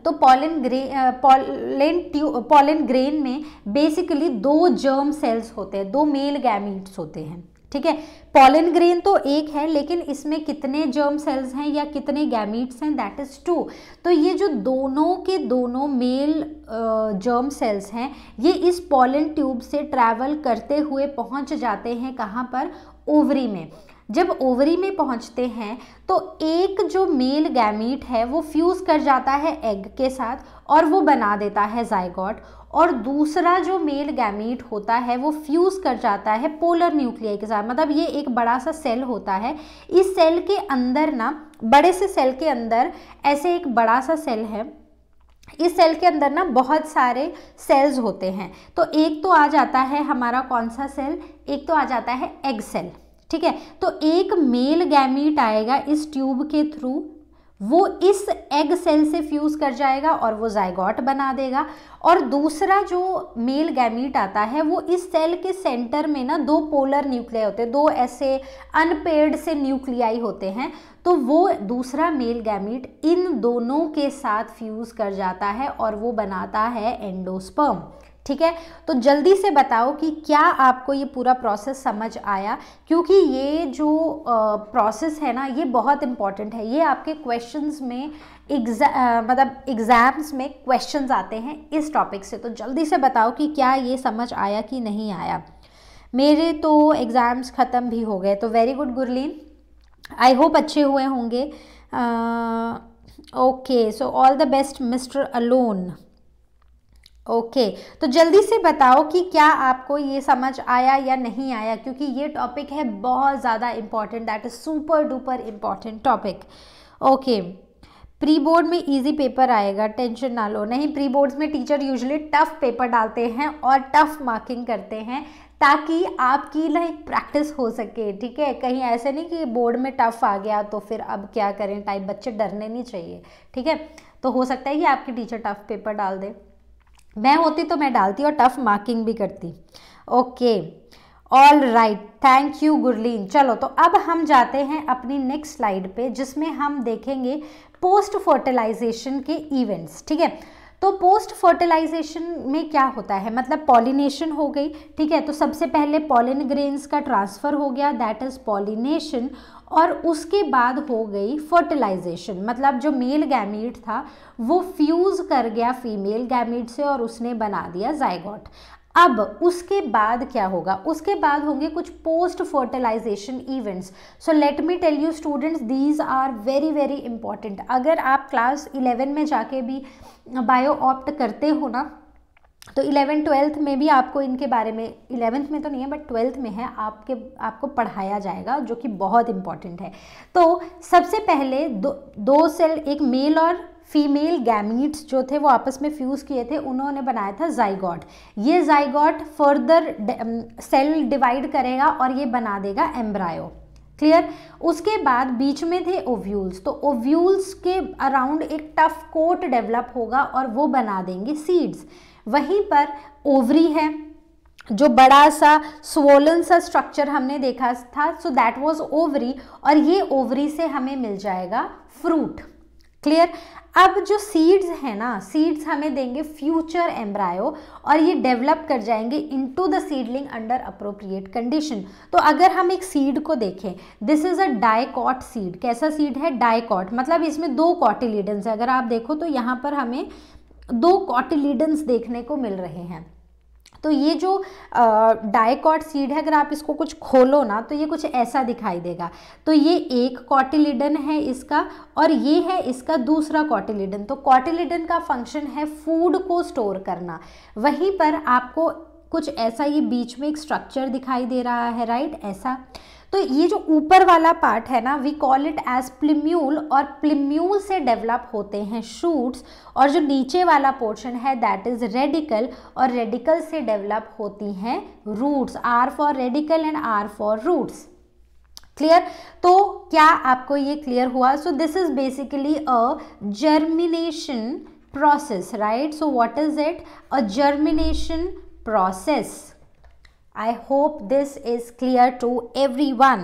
तो pollen grain pollen tube pollen grain में बेसिकली दो जर्म सेल्स होते हैं दो मेल गैमीट्स होते हैं ठीक है पॉलन ग्रेन तो एक है लेकिन इसमें कितने जर्म सेल्स हैं या कितने गैमीट्स हैं दैट इज़ टू तो ये जो दोनों के दोनों मेल जर्म सेल्स हैं ये इस पॉलन ट्यूब से ट्रैवल करते हुए पहुंच जाते हैं कहाँ पर ओवरी में जब ओवरी में पहुंचते हैं तो एक जो मेल गैमीट है वो फ्यूज़ कर जाता है एग के साथ और वो बना देता है जायगॉट और दूसरा जो मेल गैमीट होता है वो फ्यूज़ कर जाता है पोलर न्यूक्लिया के साथ मतलब ये एक बड़ा सा सेल होता है इस सेल के अंदर ना बड़े से सेल के अंदर ऐसे एक बड़ा सा सेल है इस सेल के अंदर ना बहुत सारे सेल्स होते हैं तो एक तो आ जाता है हमारा कौन सा सेल एक तो आ जाता है एग सेल ठीक है तो एक मेल गैमीट आएगा इस ट्यूब के थ्रू वो इस एग सेल से फ्यूज़ कर जाएगा और वो जायगॉट बना देगा और दूसरा जो मेल गैमीट आता है वो इस सेल के सेंटर में ना दो पोलर न्यूक्लियाई होते हैं दो ऐसे अनपेड से न्यूक्लियाई होते हैं तो वो दूसरा मेल गैमीट इन दोनों के साथ फ्यूज़ कर जाता है और वो बनाता है एंडोस्पर्म ठीक है तो जल्दी से बताओ कि क्या आपको ये पूरा प्रोसेस समझ आया क्योंकि ये जो प्रोसेस है ना ये बहुत इंपॉर्टेंट है ये आपके क्वेश्चंस में एग्जा मतलब एग्ज़ाम्स में क्वेश्चंस आते हैं इस टॉपिक से तो जल्दी से बताओ कि क्या ये समझ आया कि नहीं आया मेरे तो एग्ज़ाम्स ख़त्म भी हो गए तो very good Gurleen I hope अच्छे हुए होंगे okay so all the best mister alone okay okay, तो जल्दी से बताओ कि क्या आपको ये समझ आया या नहीं आया क्योंकि ये टॉपिक है बहुत ज़्यादा important that is super duper important topic okay pre board में इजी पेपर आएगा टेंशन ना लो नहीं प्री बोर्ड्स में टीचर यूजुअली टफ पेपर डालते हैं और टफ मार्किंग करते हैं ताकि आपकी लाइक प्रैक्टिस हो सके ठीक है कहीं ऐसे नहीं कि बोर्ड में टफ आ गया तो फिर अब क्या करें टाइप बच्चे डरने नहीं चाहिए ठीक है तो हो सकता है कि आपकी टीचर टफ पेपर डाल दें मैं होती तो मैं डालती और टफ मार्किंग भी करती okay all right thank you Gurleen चलो तो अब हम जाते हैं अपनी नेक्स्ट स्लाइड पे जिसमें हम देखेंगे पोस्ट फर्टिलाइजेशन के इवेंट्स ठीक है तो पोस्ट फर्टिलाइजेशन में क्या होता है मतलब पॉलिनेशन हो गई ठीक है तो सबसे पहले पॉलिन ग्रेन्स का ट्रांसफ़र हो गया दैट इज़ पॉलिनेशन और उसके बाद हो गई फर्टिलाइजेशन मतलब जो मेल गैमीट था वो फ्यूज़ कर गया फीमेल गैमीट से और उसने बना दिया जायगॉट अब उसके बाद क्या होगा उसके बाद होंगे कुछ post fertilization events so let me tell you students these are very very important अगर आप क्लास इलेवन में जाके भी बायो ऑप्ट करते हो ना तो इलेवेंथ ट्वेल्थ में भी आपको इनके बारे में इलेवेंथ में तो नहीं है बट ट्वेल्थ में है आपके आपको पढ़ाया जाएगा जो कि बहुत इंपॉर्टेंट है तो सबसे पहले दो दो सेल एक मेल और फीमेल गैमीट्स जो थे वो आपस में फ्यूज़ किए थे उन्होंने बनाया था जाइगॉट ये जाइगॉट फर्दर सेल डिवाइड करेगा और ये बना देगा एम्ब्रायो क्लियर उसके बाद बीच में थे ओव्यूल्स तो ओव्यूल्स के अराउंड एक टफ कोट डेवलप होगा और वो बना देंगे सीड्स वहीं पर ओवरी है जो बड़ा सा स्वोलन सा स्ट्रक्चर हमने देखा था सो दैट वाज ओवरी और ये ओवरी से हमें मिल जाएगा फ्रूट क्लियर अब जो सीड्स हैं ना सीड्स हमें देंगे फ्यूचर एम्ब्रायो और ये डेवलप कर जाएंगे into the seedling under appropriate condition तो अगर हम एक सीड को देखें this is a dicot seed कैसा सीड है डाइकॉट मतलब इसमें दो कॉटिलीडन्स है अगर आप देखो तो यहाँ पर हमें दो कॉटिलीडन्स देखने को मिल रहे हैं तो ये जो डायकॉट सीड है अगर आप इसको कुछ खोलो ना तो ये कुछ ऐसा दिखाई देगा तो ये एक कॉटिलिडन है इसका और ये है इसका दूसरा कॉटिलिडन तो कॉटिलिडन का फंक्शन है फूड को स्टोर करना वहीं पर आपको कुछ ऐसा ये बीच में एक स्ट्रक्चर दिखाई दे रहा है राइट ऐसा तो ये जो ऊपर वाला पार्ट है ना we call it as plumule और प्लिम्यूल से डेवलप होते हैं शूट्स और जो नीचे वाला पोर्शन है दैट इज़ रेडिकल और रेडिकल से डेवलप होती हैं roots R for radicle and R for roots clear तो क्या आपको ये क्लियर हुआ so this is basically a germination process right so what is it a germination process I hope this is clear to everyone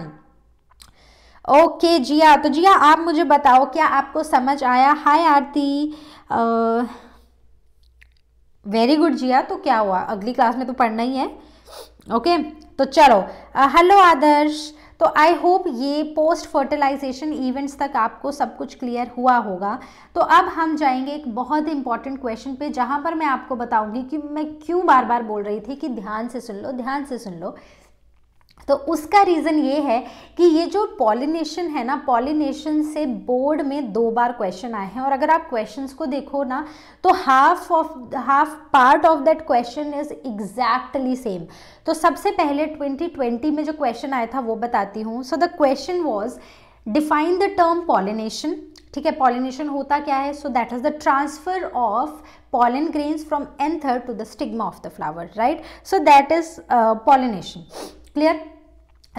okay Jiya तो जिया आप मुझे बताओ क्या आपको समझ आया हाय आरती वेरी गुड जिया तो क्या हुआ अगली क्लास में तो पढ़ना ही है ओके okay? तो चलो हेलो आदर्श तो आई होप ये पोस्ट फर्टिलाइजेशन इवेंट्स तक आपको सब कुछ क्लियर हुआ होगा तो अब हम जाएंगे एक बहुत ही इंपॉर्टेंट क्वेश्चन पे जहाँ पर मैं आपको बताऊंगी कि मैं क्यों बार बार बोल रही थी कि ध्यान से सुन लो ध्यान से सुन लो तो उसका रीज़न ये है कि ये जो पॉलिनेशन है ना पॉलिनेशन से बोर्ड में दो बार क्वेश्चन आए हैं और अगर आप क्वेश्चंस को देखो ना तो half of half part of that question is exactly same तो सबसे पहले 2020 में जो क्वेश्चन आया था वो बताती हूँ so the question was define the term pollination ठीक है पॉलिनेशन होता क्या है so that is the transfer of pollen grains from anther to the stigma of the flower right so that is pollination clear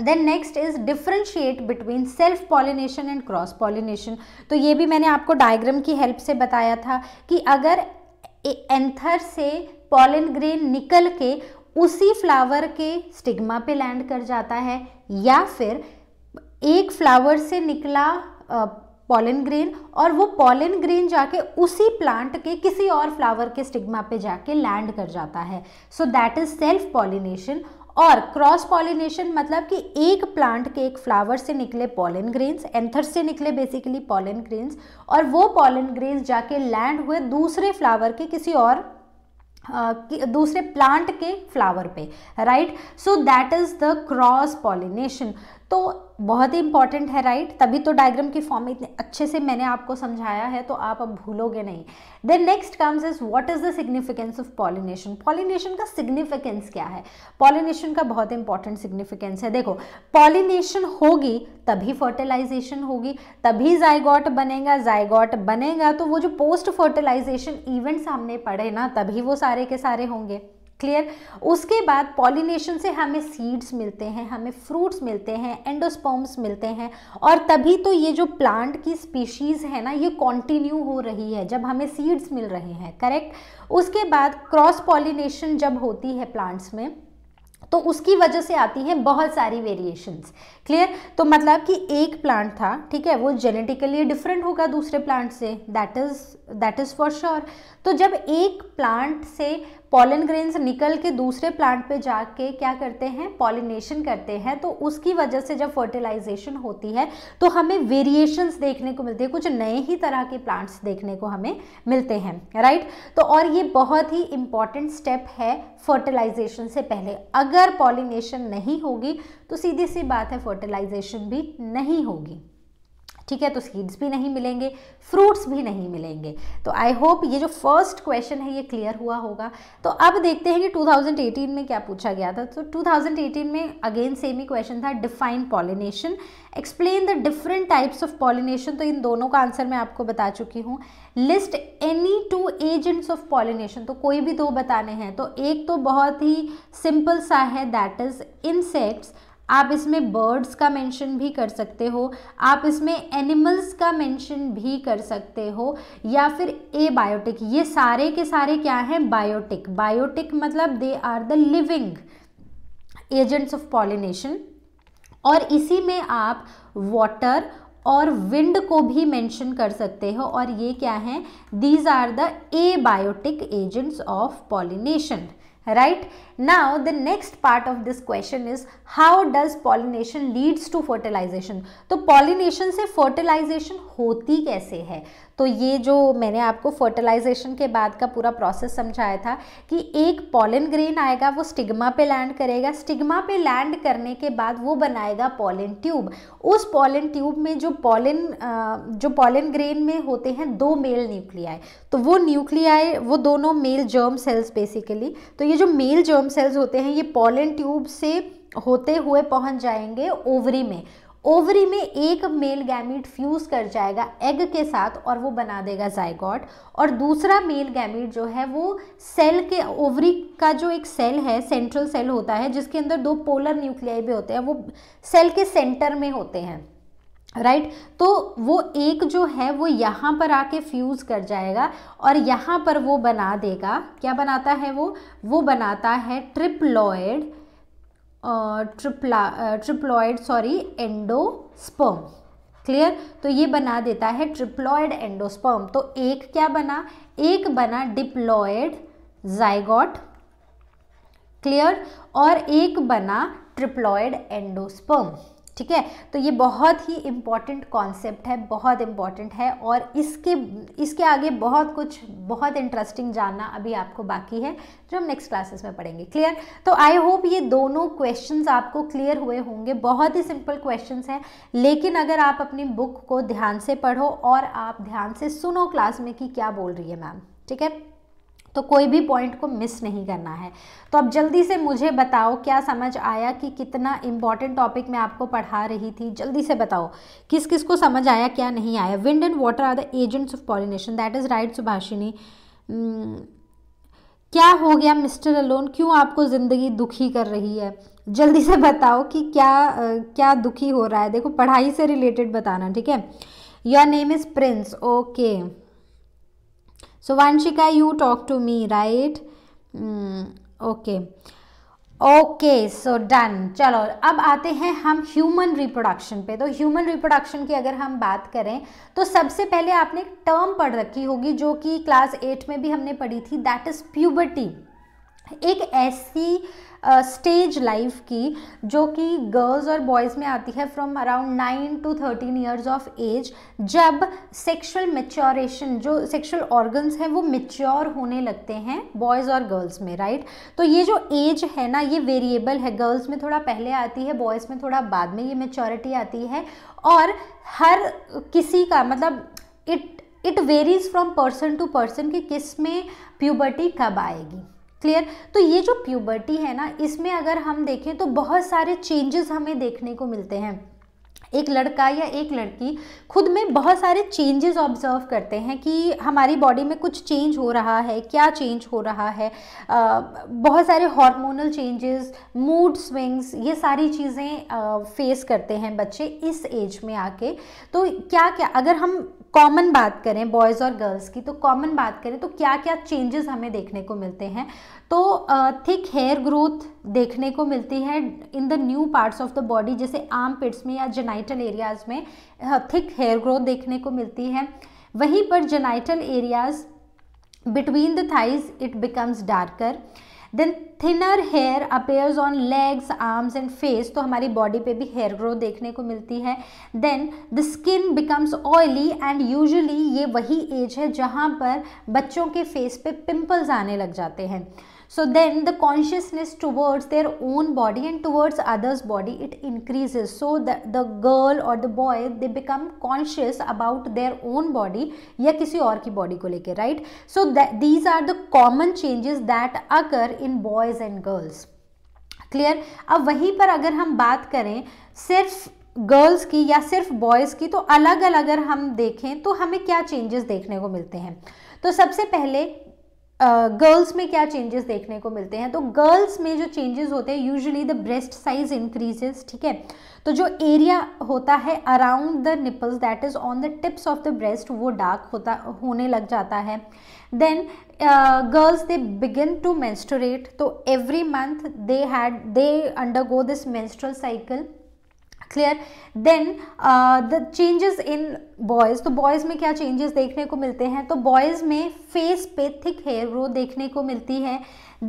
then next is differentiate between self pollination and cross pollination तो ये भी मैंने आपको diagram की help से बताया था कि अगर एंथर से पॉलिन ग्रेन निकल के उसी फ्लावर के स्टिग्मा पे लैंड कर जाता है या फिर एक फ्लावर से निकला पॉलिन ग्रेन और वो पॉलिन ग्रेन जाके उसी प्लांट के किसी और फ्लावर के स्टिग्मा पे जाके लैंड कर जाता है so that is self pollination और क्रॉस पॉलिनेशन मतलब कि एक प्लांट के एक फ्लावर से निकले पॉलन ग्रेन्स एंथर से निकले बेसिकली पॉलन ग्रेन्स और वो पॉलन ग्रेन्स जाके लैंड हुए दूसरे फ्लावर के किसी और दूसरे प्लांट के फ्लावर पे right so that is the cross pollination तो बहुत ही इंपॉर्टेंट है राइट right? तभी तो डायग्राम की फॉर्म इतने अच्छे से मैंने आपको समझाया है तो आप अब भूलोगे नहीं then next comes is what is the significance of pollination pollination का सिग्निफिकेंस क्या है पॉलिनेशन का बहुत इंपॉर्टेंट सिग्निफिकेंस है देखो पॉलिनेशन होगी तभी फर्टिलाइजेशन होगी तभी जायगॉट बनेगा जायगॉट बनेगा तो वो जो पोस्ट फर्टिलाइजेशन इवेंट्स हमने पढ़े ना तभी वो सारे के सारे होंगे क्लियर उसके बाद पॉलिनेशन से हमें सीड्स मिलते हैं हमें फ्रूट्स मिलते हैं एंडोस्पर्म्स मिलते हैं और तभी तो ये जो प्लांट की स्पीशीज़ है ना ये कंटिन्यू हो रही है जब हमें सीड्स मिल रहे हैं करेक्ट उसके बाद क्रॉस पॉलिनेशन जब होती है प्लांट्स में तो उसकी वजह से आती हैं बहुत सारी वेरिएशंस क्लियर तो मतलब कि एक प्लांट था ठीक है वो जेनेटिकली डिफरेंट होगा दूसरे प्लांट से that is that is for sure तो जब एक प्लांट से पॉलन ग्रेन्स निकल के दूसरे प्लांट पे जाके क्या करते हैं पॉलिनेशन करते हैं तो उसकी वजह से जब फर्टिलाइजेशन होती है तो हमें वेरिएशंस देखने को मिलती है कुछ नए ही तरह के प्लांट्स देखने को हमें मिलते हैं राइट तो और ये बहुत ही इम्पॉर्टेंट स्टेप है फर्टिलाइजेशन से पहले अगर पॉलिनेशन नहीं होगी तो सीधी सी बात है फर्टिलाइजेशन भी नहीं होगी ठीक है तो सीड्स भी नहीं मिलेंगे फ्रूट्स भी नहीं मिलेंगे तो आई होप ये जो फर्स्ट क्वेश्चन है ये क्लियर हुआ होगा तो अब देखते हैं कि 2018 में क्या पूछा गया था तो 2018 में अगेन सेम ही क्वेश्चन था define pollination explain the different types of pollination तो इन दोनों का आंसर मैं आपको बता चुकी हूँ list any two agents of pollination तो कोई भी दो बताने हैं तो एक तो बहुत ही सिंपल सा है दैट इज़ इंसेक्ट्स आप इसमें बर्ड्स का मेंशन भी कर सकते हो आप इसमें एनिमल्स का मेंशन भी कर सकते हो या फिर ए बायोटिक ये सारे के सारे क्या हैं बायोटिक बायोटिक मतलब they are the living agents of pollination और इसी में आप वाटर और विंड को भी मेंशन कर सकते हो और ये क्या हैं these are the abiotic agents of pollination right Now the next part of this question is how does pollination leads to fertilization? तो pollination से fertilization होती कैसे है तो ये जो मैंने आपको फर्टिलाइजेशन के बाद का पूरा प्रोसेस समझाया था कि एक पॉलन ग्रेन आएगा वो स्टिग्मा पे लैंड करेगा स्टिग्मा पे लैंड करने के बाद वो बनाएगा पॉलन ट्यूब उस पॉलन ट्यूब में जो पॉलन जो पॉलन ग्रेन में होते हैं दो मेल न्यूक्लियाई तो वो न्यूक्लियाई वो दोनों मेल जर्म सेल्स बेसिकली तो ये जो मेल जर्म स्पर्म सेल्स होते हैं ये पॉलन ट्यूब से होते हुए पहुंच जाएंगे ओवरी में ओवरी में एक मेल गैमिट फ्यूज़ कर जाएगा एग के साथ और वो बना देगा जायगॉट और दूसरा मेल गैमिट जो है वो सेल के ओवरी का जो एक सेल है सेंट्रल सेल होता है जिसके अंदर दो पोलर न्यूक्लियाई भी होते हैं वो सेल के सेंटर में होते हैं राइट right? तो वो एक जो है वो यहाँ पर आके फ्यूज़ कर जाएगा और यहाँ पर वो बना देगा क्या बनाता है वो वो बनाता है ट्रिप्लॉयड ट्रिप्ला ट्रिप्लॉयड सॉरी एंडोस्पर्म क्लियर तो ये बना देता है ट्रिप्लॉयड एंडोस्पर्म तो एक क्या बना एक बना डिप्लॉयड जाइगॉट क्लियर और एक बना ट्रिप्लॉयड एंडोस्पर्म ठीक है तो ये बहुत ही इम्पॉर्टेंट कॉन्सेप्ट है बहुत इम्पॉर्टेंट है और इसके इसके आगे बहुत कुछ बहुत इंटरेस्टिंग जानना अभी आपको बाकी है जो हम नेक्स्ट क्लासेस में पढ़ेंगे क्लियर तो आई होप ये दोनों क्वेश्चंस आपको क्लियर हुए होंगे बहुत ही सिंपल क्वेश्चंस हैं लेकिन अगर आप अपनी बुक को ध्यान से पढ़ो और आप ध्यान से सुनो क्लास में कि क्या बोल रही है मैम ठीक है तो कोई भी पॉइंट को मिस नहीं करना है तो अब जल्दी से मुझे बताओ क्या समझ आया कि कितना इंपॉर्टेंट टॉपिक मैं आपको पढ़ा रही थी जल्दी से बताओ किस किस को समझ आया क्या नहीं आया wind and water are the agents of pollination that is right Subhashini hmm, क्या हो गया मिस्टर अलोन क्यों आपको ज़िंदगी दुखी कर रही है जल्दी से बताओ कि क्या आ, क्या दुखी हो रहा है देखो पढ़ाई से रिलेटेड बताना ठीक है your name is Prince okay so vanshika you talk to me right mm, okay okay so done चलो अब आते हैं हम ह्यूमन रिप्रोडक्शन पे तो ह्यूमन रिप्रोडक्शन की अगर हम बात करें तो सबसे पहले आपने एक टर्म पढ़ रखी होगी जो कि क्लास एट में भी हमने पढ़ी थी दैट इज़ प्यूबर्टी एक ऐसी स्टेज लाइफ की जो कि गर्ल्स और बॉयज़ में आती है from around nine to thirteen years of age जब सेक्शुअल मेच्योरेशन जो सेक्शुअल ऑर्गन्स हैं वो मेच्योर होने लगते हैं बॉयज़ और गर्ल्स में राइट तो ये जो एज है ना ये वेरिएबल है गर्ल्स में थोड़ा पहले आती है बॉयज़ में थोड़ा बाद में ये मेच्योरिटी आती है और हर किसी का मतलब it it varies from person to person कि किस में प्यूबर्टी कब आएगी क्लियर तो ये जो प्यूबर्टी है ना इसमें अगर हम देखें तो बहुत सारे चेंजेस हमें देखने को मिलते हैं एक लड़का या एक लड़की खुद में बहुत सारे चेंजेस ऑब्जर्व करते हैं कि हमारी बॉडी में कुछ चेंज हो रहा है क्या चेंज हो रहा है आ, बहुत सारे हार्मोनल चेंजेस मूड स्विंग्स ये सारी चीज़ें फेस करते हैं बच्चे इस एज में आके तो क्या क्या अगर हम कॉमन बात करें बॉयज़ और गर्ल्स की तो कॉमन बात करें तो क्या क्या चेंजेस हमें देखने को मिलते हैं तो थिक हेयर ग्रोथ देखने को मिलती है in the new parts of the body जैसे आर्म पिट्स में या जेनाइटल एरियाज़ में थिक हेयर ग्रोथ देखने को मिलती है वहीं पर genital areas between the thighs it becomes darker then thinner hair appears on legs arms and face तो हमारी बॉडी पे भी हेयर ग्रोथ देखने को मिलती है then the skin becomes oily and usually ये वही एज है जहाँ पर बच्चों के फेस पे पिंपल्स आने लग जाते हैं so then the consciousness towards their own body and towards others body it increases so the, the girl or the boy they become conscious about their own body ya kisi aur ki body ko leke right so that these are the common changes that occur in boys and girls clear अब वहीं पर अगर हम बात करें सिर्फ girls की या सिर्फ बॉयज़ की तो अलग अलग अगर हम देखें तो हमें क्या चेंजेस देखने को मिलते हैं तो सबसे पहले गर्ल्स uh, में क्या चेंजेस देखने को मिलते हैं तो गर्ल्स में जो चेंजेस होते हैं usually the breast size increases ठीक है तो जो एरिया होता है around the nipples that is on the tips of the breast वो डार्क होता होने लग जाता है then girls they begin to menstruate तो every month they had they undergo this menstrual cycle clear then the changes in boys तो boys में क्या चेंजेस देखने को मिलते हैं तो बॉयज़ में फेस पे थिक हेयर ग्रोथ देखने को मिलती है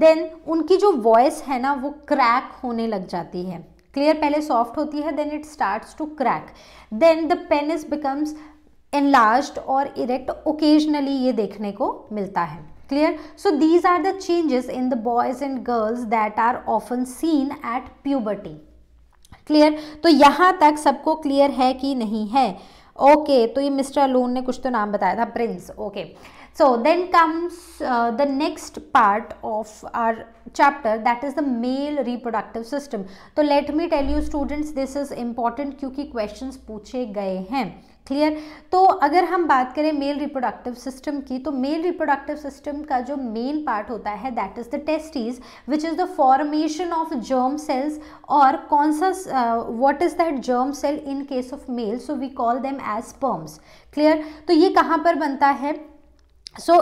देन उनकी जो वॉइस है ना वो क्रैक होने लग जाती है क्लियर पहले सॉफ्ट होती है then it starts to crack then the penis is becomes enlarged और इरेक्ट ओकेजनली ये देखने को मिलता है clear so these are the changes in the boys and girls that are often seen at puberty clear तो यहाँ तक सबको क्लियर है कि नहीं है ओके okay, तो ये मिस्टर लून ने कुछ तो नाम बताया था Prince okay so then comes the next part of our chapter that is the male reproductive system तो let me tell you students this is important क्योंकि क्वेश्चंस पूछे गए हैं क्लियर तो अगर हम बात करें मेल रिप्रोडक्टिव सिस्टम की तो मेल रिप्रोडक्टिव सिस्टम का जो मेन पार्ट होता है that is the testes which is the formation of germ cells और कौन सा what is that germ cell in case of male so we call them as sperms clear तो ये कहाँ पर बनता है so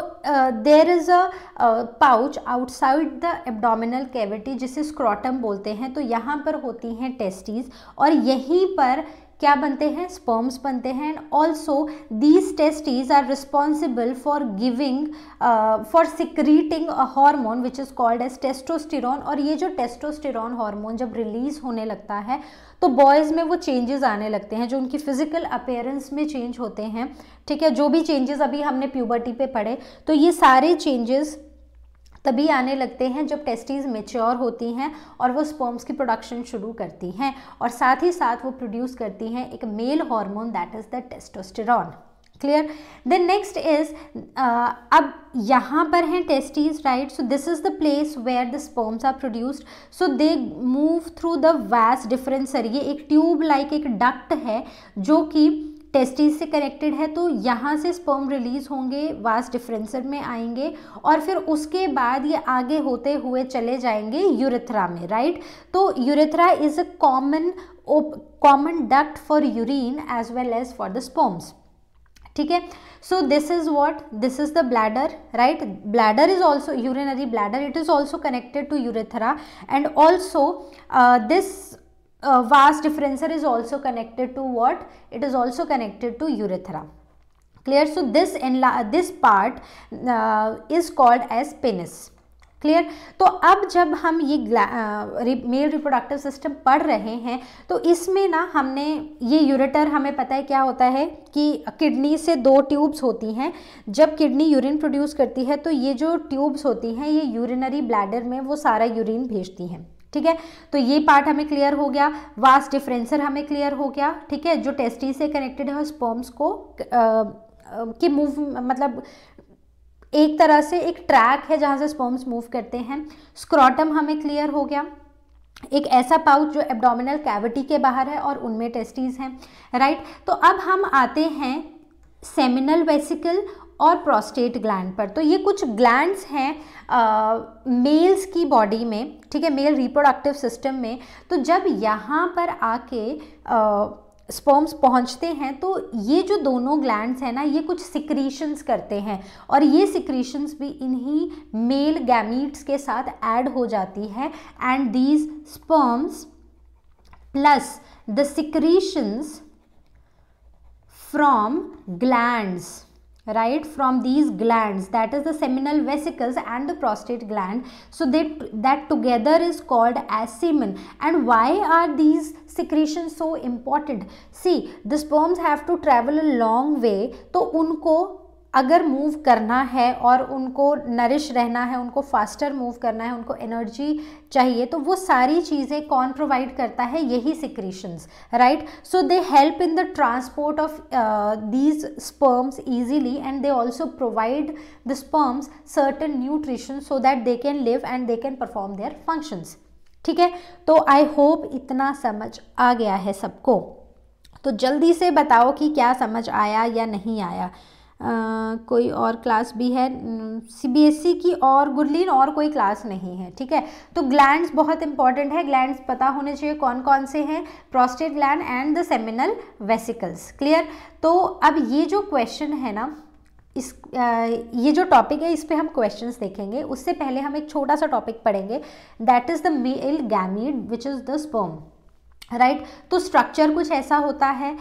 there is a pouch outside the abdominal cavity जिसे स्क्रॉटम बोलते हैं तो यहाँ पर होती हैं टेस्टीज और यहीं पर क्या बनते हैं स्पर्म्स बनते हैं and also these testes are responsible for giving for secreting a hormone which is called as testosterone और ये जो टेस्टोस्टिरोन हार्मोन जब रिलीज होने लगता है तो बॉयज़ में वो चेंजेस आने लगते हैं जो उनकी फिजिकल अपेयरेंस में चेंज होते हैं ठीक है जो भी चेंजेस अभी हमने प्यूबर्टी पे पढ़े तो ये सारे चेंजेस तभी आने लगते हैं जब टेस्टीज़ मेच्योर होती हैं और वो स्पर्म्स की प्रोडक्शन शुरू करती हैं और साथ ही साथ वो प्रोड्यूस करती हैं एक male hormone that is the testosterone clear then next is अब यहाँ पर हैं testes right so this is the place where the sperms are produced so they move through the vas deferens ये एक ट्यूब लाइक एक duct है जो कि टेस्टिस से कनेक्टेड है तो यहाँ से स्पर्म रिलीज़ होंगे वास डिफरेंसर में आएंगे और फिर उसके बाद ये आगे होते हुए चले जाएंगे यूरेथ्रा में राइट तो urethra is a common common duct for urine as well as for the sperms ठीक है so this is what this is the bladder right bladder is also urinary bladder it is also connected to urethra and also this uh, vas deferensor is also connected to what? It is also connected to urethra. Clear? So this this part uh, is called as penis. Clear तो अब जब हम ये mail reproductive system पढ़ रहे हैं तो इसमें ना हमने ये यूरेटर हमें पता है क्या होता है कि किडनी से दो ट्यूब्स होती हैं जब किडनी यूरिन प्रोड्यूस करती है तो ये जो ट्यूब्स होती हैं ये यूरिनरी ब्लैडर में वो सारा यूरिन भेजती हैं ठीक है तो ये पार्ट हमें क्लियर हो गया वास्ट डिफरेंसर हमें क्लियर हो गया ठीक है जो टेस्टी से कनेक्टेड है स्पॉम्स को के मूव मतलब एक तरह से एक ट्रैक है जहाँ से स्पॉम्स मूव करते हैं स्क्रॉटम हमें क्लियर हो गया एक ऐसा पाउच जो एब्डोमिनल कैविटी के बाहर है और उनमें टेस्टीज हैं राइट तो अब हम आते हैं सेमिनल वेसिकल और प्रोस्टेट ग्लैंड पर तो ये कुछ ग्लैंड्स हैं मेल्स की बॉडी में ठीक है मेल रिप्रोडक्टिव सिस्टम में तो जब यहाँ पर आके आ, स्पर्म्स पहुंचते हैं तो ये जो दोनों ग्लैंड्स हैं ना ये कुछ सिक्रीशंस करते हैं और ये सिक्रीशंस भी इन्हीं मेल गैमीट्स के साथ ऐड हो जाती है and these sperms plus the secretions from glands right from these glands that is the seminal vesicles and the prostate gland so they that together is called as semen and why are these secretions so important see the sperms have to travel a long way to unko अगर move करना है और उनको nourish रहना है उनको faster move करना है उनको एनर्जी चाहिए तो वो सारी चीज़ें कौन प्रोवाइड करता है यही secretions right so they help in the transport of these sperms easily and they also provide the sperms certain nutrition so that they can live and they can perform their functions ठीक है तो I hope इतना समझ आ गया है सबको तो जल्दी से बताओ कि क्या समझ आया या नहीं आया कोई और क्लास भी है सीबीएसई की और गुडलिन और कोई क्लास नहीं है ठीक है तो ग्लैंड्स बहुत इंपॉर्टेंट है ग्लैंड्स पता होने चाहिए कौन कौन से हैं prostate gland and the seminal vesicles clear तो अब ये जो क्वेश्चन है ना इस ये जो टॉपिक है इस पर हम क्वेश्चंस देखेंगे उससे पहले हम एक छोटा सा टॉपिक पढ़ेंगे that is the male gamete which is the sperm right तो स्ट्रक्चर कुछ ऐसा होता है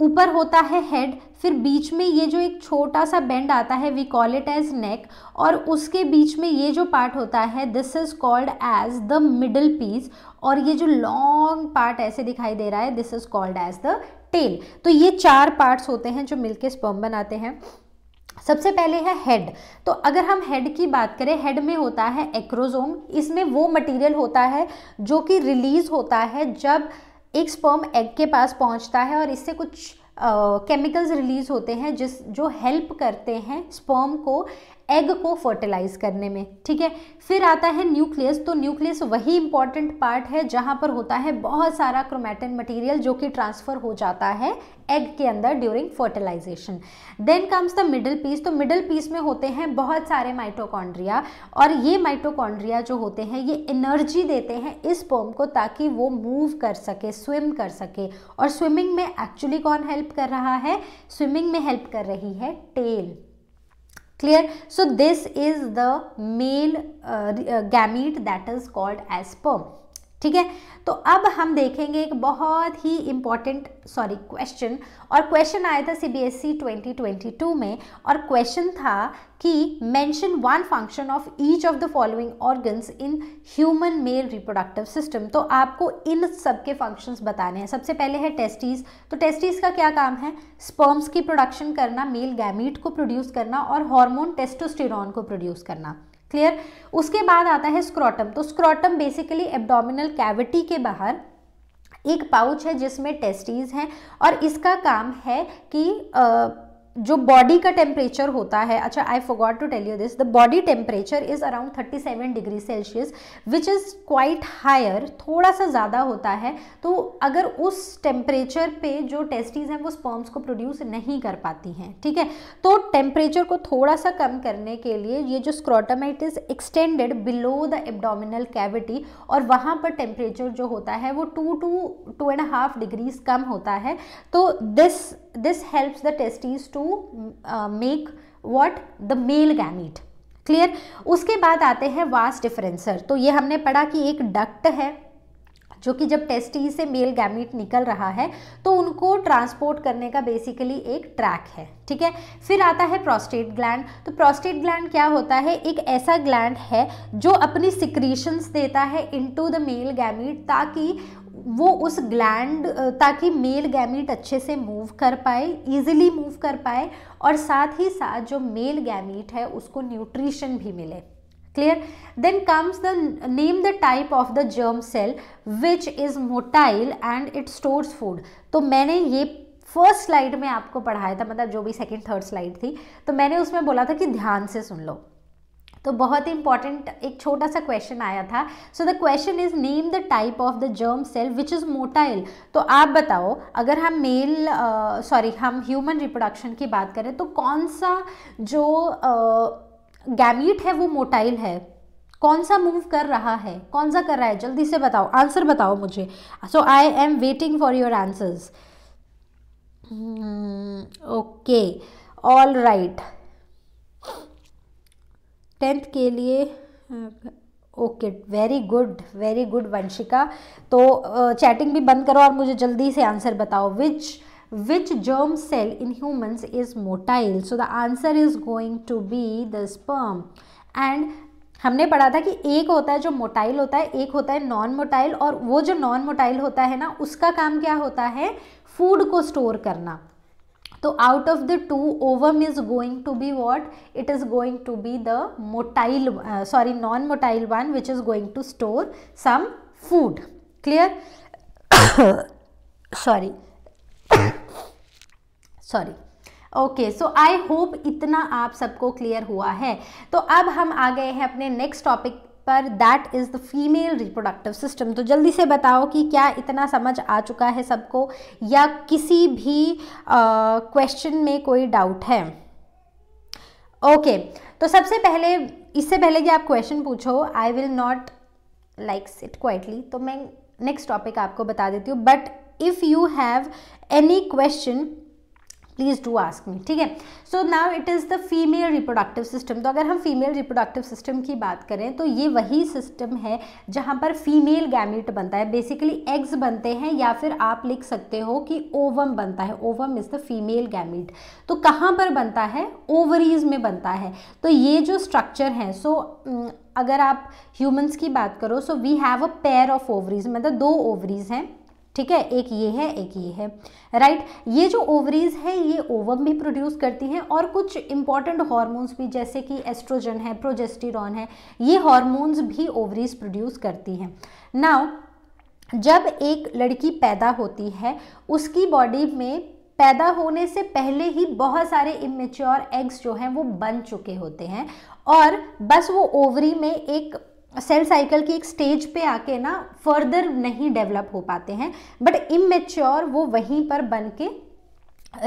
ऊपर होता है हेड फिर बीच में ये जो एक छोटा सा बेंड आता है we call it as neck और उसके बीच में ये जो पार्ट होता है this is called as the middle piece और ये जो लॉन्ग पार्ट ऐसे दिखाई दे रहा है this is called as the tail तो ये चार पार्ट्स होते हैं जो मिलके स्पर्म बनाते हैं सबसे पहले है हेड तो अगर हम हेड की बात करें हेड में होता है एक्रोजोम इसमें वो मटेरियल होता है जो कि रिलीज़ होता है जब एक स्पर्म एग के पास पहुंचता है और इससे कुछ केमिकल्स uh, रिलीज़ होते हैं जिस जो हेल्प करते हैं स्पर्म को एग को फर्टिलाइज करने में ठीक है फिर आता है न्यूक्लियस तो न्यूक्लियस वही इंपॉर्टेंट पार्ट है जहाँ पर होता है बहुत सारा क्रोमेटिन मटेरियल जो कि ट्रांसफ़र हो जाता है एग के अंदर during fertilization then comes the middle piece तो मिडिल पीस में होते हैं बहुत सारे माइटोकॉन्ड्रिया और ये माइटोकॉन्ड्रिया जो होते हैं ये एनर्जी देते हैं इस पोम को ताकि वो मूव कर सके स्विम कर सके और स्विमिंग में एक्चुअली कौन हेल्प कर रहा है स्विमिंग में हेल्प कर रही है tail clear so this is the male uh, uh gamete that is called as sperm ठीक है तो अब हम देखेंगे एक बहुत ही इम्पॉर्टेंट सॉरी क्वेश्चन और क्वेश्चन आया था सीबीएसई 2022 e में और क्वेश्चन था कि mention one function of each of the following organs in human male reproductive system तो आपको इन सब के फंक्शंस बताने हैं सबसे पहले है टेस्टीज तो टेस्टीज का क्या काम है स्पर्म्स की प्रोडक्शन करना मेल गैमीट को प्रोड्यूस करना और हॉर्मोन टेस्टोस्टेरॉन को प्रोड्यूस करना क्लियर उसके बाद आता है स्क्रॉटम तो स्क्रॉटम बेसिकली एब्डोमिनल कैविटी के बाहर एक पाउच है जिसमें टेस्टीज हैं और इसका काम है कि आ, जो बॉडी का टेम्परेचर होता है अच्छा I forgot to tell you this the body temperature is around 37 degree Celsius which is quite higher थोड़ा सा ज़्यादा होता है तो अगर उस टेम्परेचर पे जो टेस्टीज़ हैं वो स्पर्म्स को प्रोड्यूस नहीं कर पाती हैं ठीक है तो टेम्परेचर को थोड़ा सा कम करने के लिए ये जो scrotum it is extended below the abdominal cavity और वहाँ पर टेम्परेचर जो होता है वो two two two and half degrees कम होता है तो this this helps the testes to to make what the male gamete clear उसके बाद आते हैं वास डिफरेंसर तो ये हमने पढ़ा कि एक डक्ट है जो कि जब टेस्टी से मेल गैमिट निकल रहा है तो उनको ट्रांसपोर्ट करने का बेसिकली एक ट्रैक है ठीक है फिर आता है प्रोस्टेट ग्लैंड तो प्रोस्टेट ग्लैंड क्या होता है एक ऐसा ग्लैंड है जो अपनी सिक्रीशंस देता है इनटू द मेल गैमिट ताकि वो उस ग्लैंड ताकि मेल गैमिट अच्छे से मूव कर पाए इजीली मूव कर पाए और साथ ही साथ जो मेल गैमिट है उसको न्यूट्रिशन भी मिले clear then comes the name the type of the germ cell which is motile and it stores food तो मैंने ये फर्स्ट स्लाइड में आपको पढ़ाया था मतलब जो भी सेकंड थर्ड स्लाइड थी तो मैंने उसमें बोला था कि ध्यान से सुन लो तो बहुत ही इंपॉर्टेंट एक छोटा सा क्वेश्चन आया था so the question is name the type of the germ cell which is motile तो आप बताओ अगर हम मेल सॉरी हम ह्यूमन रिप्रोडक्शन की बात करें तो कौन सा जो गैमिट uh, है वो मोटाइल है कौन सा मूव कर रहा है कौन सा कर रहा है जल्दी से बताओ आंसर बताओ मुझे so I am waiting for your answers okay all right tenth के लिए okay very good very good Vanshika तो चैटिंग भी बंद करो और मुझे जल्दी से आंसर बताओ which which germ cell in humans is motile so the answer is going to be the sperm and हमने पढ़ा था कि एक होता है जो मोटाइल होता है एक होता है नॉन मोटाइल और वो जो नॉन मोटाइल होता है ना उसका काम क्या होता है फूड को स्टोर करना तो out of the two ovum is going to be what it is going to be the motile sorry non motile one which is going to store some food clear sorry sorry okay so I hope इतना आप सबको clear हुआ है तो अब हम आ गए हैं अपने नेक्स्ट टॉपिक पर that is the female reproductive system तो जल्दी से बताओ कि क्या इतना समझ आ चुका है सबको या किसी भी क्वेश्चन uh, में कोई डाउट है ओके okay, तो सबसे पहले इससे पहले कि आप क्वेश्चन पूछो I will not like it quietly तो मैं नेक्स्ट टॉपिक आपको बता देती हूँ but if you have any question please do ask me ठीक है so now it is the female reproductive system तो अगर हम फीमेल रिप्रोडक्टिव सिस्टम की बात करें तो ये वही सिस्टम है जहाँ पर फीमेल गैमिट बनता है बेसिकली एग्स बनते हैं या फिर आप लिख सकते हो कि ओवम बनता है ovum is the female gamete तो कहाँ पर बनता है ओवरीज में बनता है तो ये जो स्ट्रक्चर हैं सो mm, अगर आप ह्यूमंस की बात करो so we have a pair of ovaries मतलब दो ओवरीज हैं ठीक है एक ये है एक ये है राइट ये जो ओवरीज है ये ओवम भी प्रोड्यूस करती हैं और कुछ इंपॉर्टेंट हार्मोन्स भी जैसे कि एस्ट्रोजन है प्रोजेस्टिरॉन है ये हार्मोन्स भी ओवरीज प्रोड्यूस करती हैं नाउ जब एक लड़की पैदा होती है उसकी बॉडी में पैदा होने से पहले ही बहुत सारे इमेच्योर एग्स जो हैं वो बन चुके होते हैं और बस वो ओवरी में एक सेल साइकिल की एक स्टेज पे आके ना फर्दर नहीं डेवलप हो पाते हैं बट इमेच्योर वो वहीं पर बन के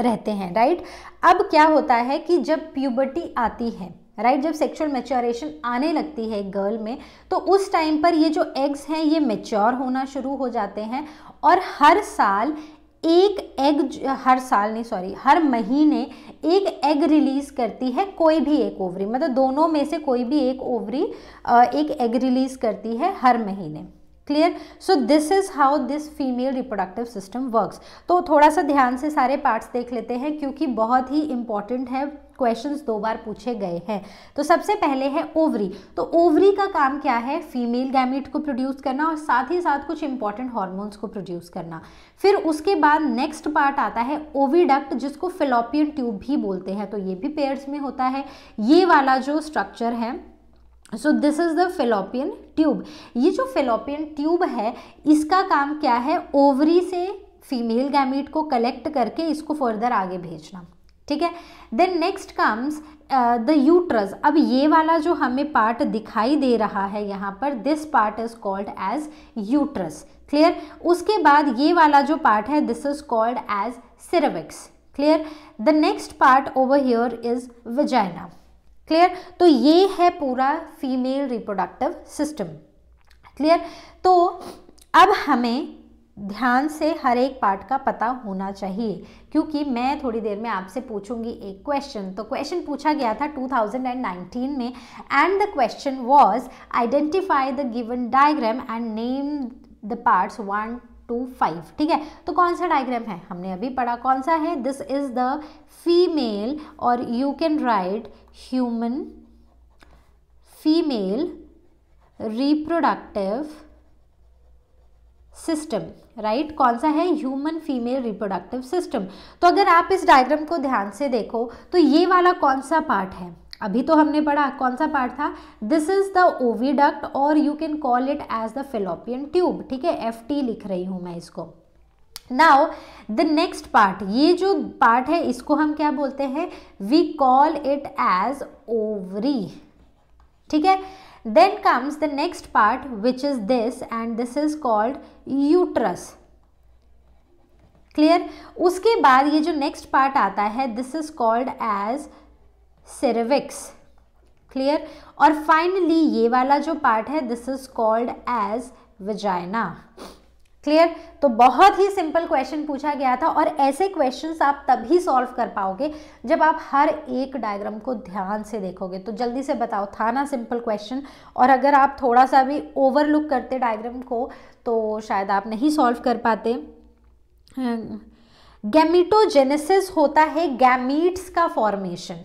रहते हैं राइट अब क्या होता है कि जब प्यूबर्टी आती है राइट right? जब सेक्सुअल मेच्योरेशन आने लगती है गर्ल में तो उस टाइम पर ये जो एग्स हैं ये मेच्योर होना शुरू हो जाते हैं और हर साल एक एग हर साल नहीं सॉरी हर महीने एक एग रिलीज़ करती है कोई भी एक ओवरी मतलब दोनों में से कोई भी एक ओवरी एक एग रिलीज़ करती है हर महीने clear so this is how this female reproductive system works तो थोड़ा सा ध्यान से सारे पार्ट्स देख लेते हैं क्योंकि बहुत ही इंपॉर्टेंट है क्वेश्चंस दो बार पूछे गए हैं तो सबसे पहले है ओवरी तो ओवरी का काम क्या है फीमेल गैमिट को प्रोड्यूस करना और साथ ही साथ कुछ इंपॉर्टेंट हॉर्मोन्स को प्रोड्यूस करना फिर उसके बाद नेक्स्ट पार्ट आता है ओविडक्ट जिसको फिलोपियन ट्यूब भी बोलते हैं तो ये भी पेयर्स में होता है ये वाला जो स्ट्रक्चर है so this is the fallopian tube ये जो फिलोपियन ट्यूब है इसका काम क्या है ओवरी से फीमेल गैमिट को कलेक्ट करके इसको फर्दर आगे भेजना ठीक है then next comes the uterus अब ये वाला जो हमें पार्ट दिखाई दे रहा है यहाँ पर this part is called as uterus clear उसके बाद ये वाला जो पार्ट है this is called as cervix clear the next part over here is vagina clear तो ये है पूरा फीमेल रिप्रोडक्टिव सिस्टम क्लियर तो अब हमें ध्यान से हर एक पार्ट का पता होना चाहिए क्योंकि मैं थोड़ी देर में आपसे पूछूंगी एक क्वेश्चन तो क्वेश्चन पूछा गया था 2019 में and the question was identify the given diagram and name the parts one two five ठीक है तो कौन सा डायग्राम है हमने अभी पढ़ा कौन सा है दिस इज़ द फीमेल और you can write human female reproductive system right कौन सा है ह्यूमन फीमेल रिप्रोडक्टिव सिस्टम तो अगर आप इस डायग्राम को ध्यान से देखो तो ये वाला कौन सा पार्ट है अभी तो हमने पढ़ा कौन सा पार्ट था दिस इज द ओविडक्ट और you can call it as the fallopian tube ठीक है एफ टी लिख रही हूँ मैं इसको नाउ द नेक्स्ट पार्ट ये जो पार्ट है इसको हम क्या बोलते हैं we call it as ovary ठीक है Then comes the next part which is this and this is called uterus. Clear उसके बाद ये जो नेक्स्ट पार्ट आता है this is called as cervix clear और फाइनली ये वाला जो पार्ट है this is called as vagina clear तो बहुत ही सिंपल क्वेश्चन पूछा गया था और ऐसे क्वेश्चंस आप तभी सॉल्व कर पाओगे जब आप हर एक डायग्राम को ध्यान से देखोगे तो जल्दी से बताओ था ना सिंपल क्वेश्चन और अगर आप थोड़ा सा भी ओवरलुक करते डायग्राम को तो शायद आप नहीं सॉल्व कर पाते गैमिटोजेनेसिस अं, होता है गैमीट्स का फॉर्मेशन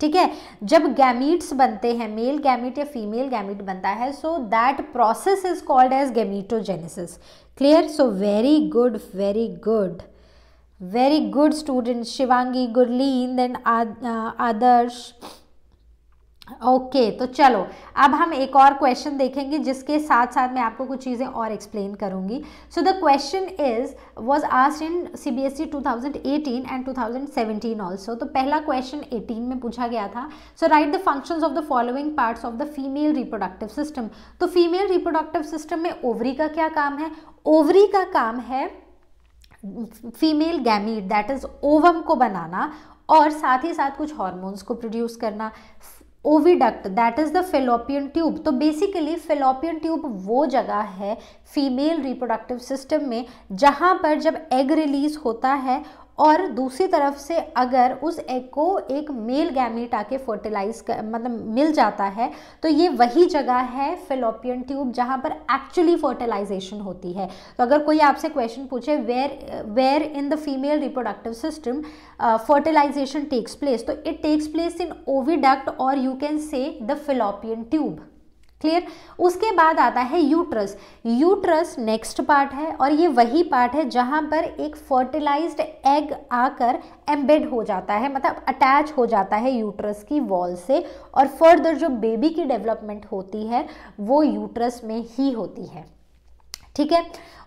ठीक है जब गैमीट्स बनते हैं मेल गैमीट या फीमेल गैमीट बनता है so that process is called as gametogenesis clear so very good very good very good student Shivangi Gurleen then Aadarsh okay okay, तो चलो अब हम एक और क्वेश्चन देखेंगे जिसके साथ साथ मैं आपको कुछ चीज़ें और एक्सप्लेन करूंगी so the question is was asked in C B S E two thousand eighteen and two thousand seventeen also तो पहला क्वेश्चन एटीन में पूछा गया था so write the functions of the following parts of the female reproductive system तो female reproductive system में ovary का क्या काम है ओवरी का काम है female gamete that is ovum को बनाना और साथ ही साथ कुछ हॉर्मोन्स को प्रोड्यूस करना oviduct that is the fallopian tube तो बेसिकली फेलोपियन ट्यूब वो जगह है फीमेल रिप्रोडक्टिव सिस्टम में जहां पर जब एग रिलीज़ होता है और दूसरी तरफ से अगर उस एग को एक मेल गैमेट आके फर्टिलाइज मतलब मिल जाता है तो ये वही जगह है फिलोपियन ट्यूब जहाँ पर एक्चुअली फर्टिलाइजेशन होती है तो अगर कोई आपसे क्वेश्चन पूछे where where in the female reproductive system fertilisation takes place तो it takes place in oviduct और you can say the fallopian tube clear उसके बाद आता है यूट्रस यूट्रस नेक्स्ट पार्ट है और ये वही पार्ट है जहाँ पर एक फर्टिलाइज्ड एग आकर एम्बेड हो जाता है मतलब अटैच हो जाता है यूट्रस की वॉल से और फर्दर जो बेबी की डेवलपमेंट होती है वो यूट्रस में ही होती है ठीक है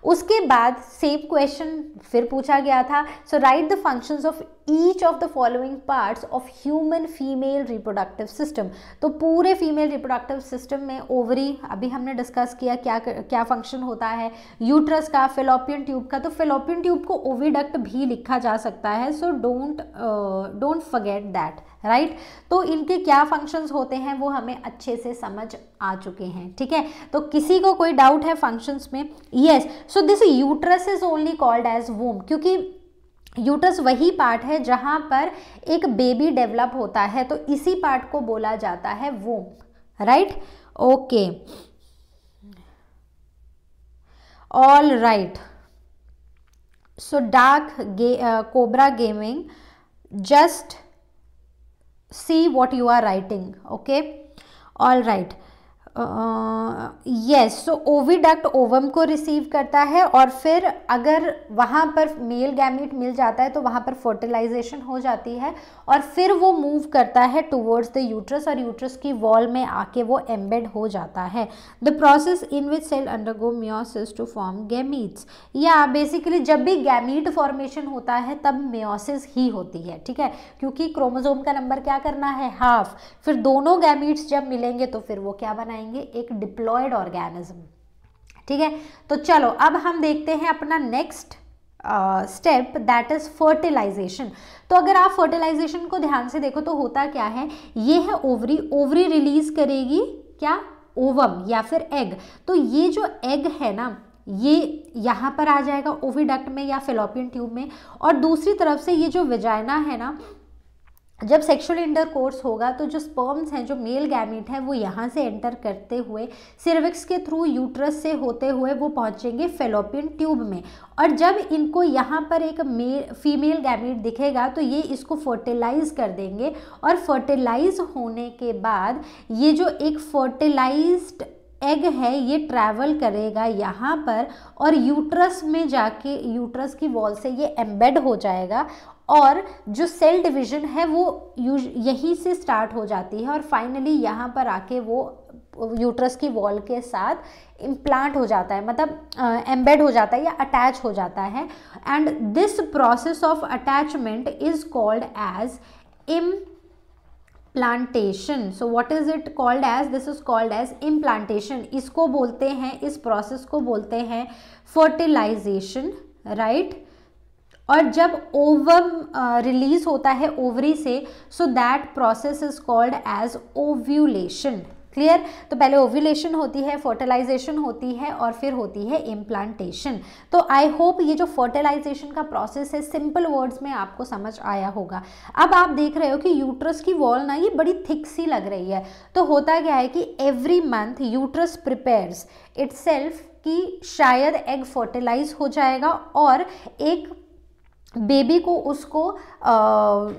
उसके बाद सेम क्वेश्चन फिर पूछा गया था so write the functions of each of the following parts of human female reproductive system तो पूरे फीमेल रिप्रोडक्टिव सिस्टम में ओवरी अभी हमने डिस्कस किया क्या क्या फंक्शन होता है यूट्रस का फिलोपियन ट्यूब का तो फिलोपियन ट्यूब को ओविडक्ट भी लिखा जा सकता है so don't don't forget that right right? तो इनके क्या फंक्शंस होते हैं वो हमें अच्छे से समझ आ चुके हैं ठीक है तो किसी को कोई डाउट है फंक्शंस में yes so this uterus is only called as womb क्योंकि यूटरस वही पार्ट है जहां पर एक बेबी डेवलप होता है तो इसी पार्ट को बोला जाता है womb right okay all right so Dark Cobra Gaming just see what you are writing okay all right yes so oviduct ovum को रिसीव करता है और फिर अगर वहाँ पर मेल गैमिट मिल जाता है तो वहाँ पर फर्टिलाइजेशन हो जाती है और फिर वो मूव करता है टुवर्ड्स द यूट्रस और यूट्रस की वॉल में आके वो एम्बेड हो जाता है the process in which cell undergo meiosis to form gametes या बेसिकली जब भी गैमीट फॉर्मेशन होता है तब म्योसिस ही होती है ठीक है क्योंकि क्रोमोजोम का नंबर क्या करना है हाफ फिर दोनों गैमीट्स जब मिलेंगे तो फिर वो क्या बनाएंगे जाएंगे एक डिप्लॉयड ऑर्गेनिज्म ठीक है तो चलो अब हम देखते हैं अपना next step that is fertilisation तो अगर आप फर्टिलाइजेशन को ध्यान से देखो तो होता क्या है ये है ओवरी ओवरी रिलीज़ करेगी क्या ओवम या फिर एग तो ये जो एग है ना ये यहाँ पर आ जाएगा ओविडक्ट में या फिलोपियन ट्यूब में और दूसरी तरफ से ये जो विजाइना है ना जब सेक्सुअल इंटर कोर्स होगा तो जो स्पर्म्स हैं जो मेल गैमिट हैं वो यहाँ से एंटर करते हुए सिर्विक्स के थ्रू यूट्रस से होते हुए वो पहुँचेंगे फेलोपियन ट्यूब में और जब इनको यहाँ पर एक मेल फीमेल गैमिट दिखेगा तो ये इसको फर्टिलाइज़ कर देंगे और फर्टिलाइज होने के बाद ये जो एक फर्टिलाइज्ड एग है ये ट्रैवल करेगा यहाँ पर और यूट्रस में जाके यूट्रस की वॉल से ये एम्बेड हो जाएगा और जो सेल डिवीज़न है वो यूज यहीं से स्टार्ट हो जाती है और फाइनली यहाँ पर आके वो यूट्रस की वॉल के साथ इम्प्लांट हो जाता है मतलब एम्बेड हो जाता है या अटैच हो जाता है and this process of attachment is called as implantation so what is it called as this is called as implantation इसको बोलते हैं इस प्रोसेस को बोलते हैं फर्टिलाइजेशन राइट right? और जब ओवम रिलीज होता है ओवरी से so that process is called as ovulation clear तो पहले ओव्यूलेशन होती है फर्टिलाइजेशन होती है और फिर होती है इम्प्लांटेशन तो आई होप ये जो फर्टिलाइजेशन का प्रोसेस है सिंपल वर्ड्स में आपको समझ आया होगा अब आप देख रहे हो कि यूट्रस की वॉल ना ये बड़ी थिक सी लग रही है तो होता क्या है कि every month uterus prepares itself कि शायद एग फर्टिलाइज हो जाएगा और एक बेबी को उसको आ,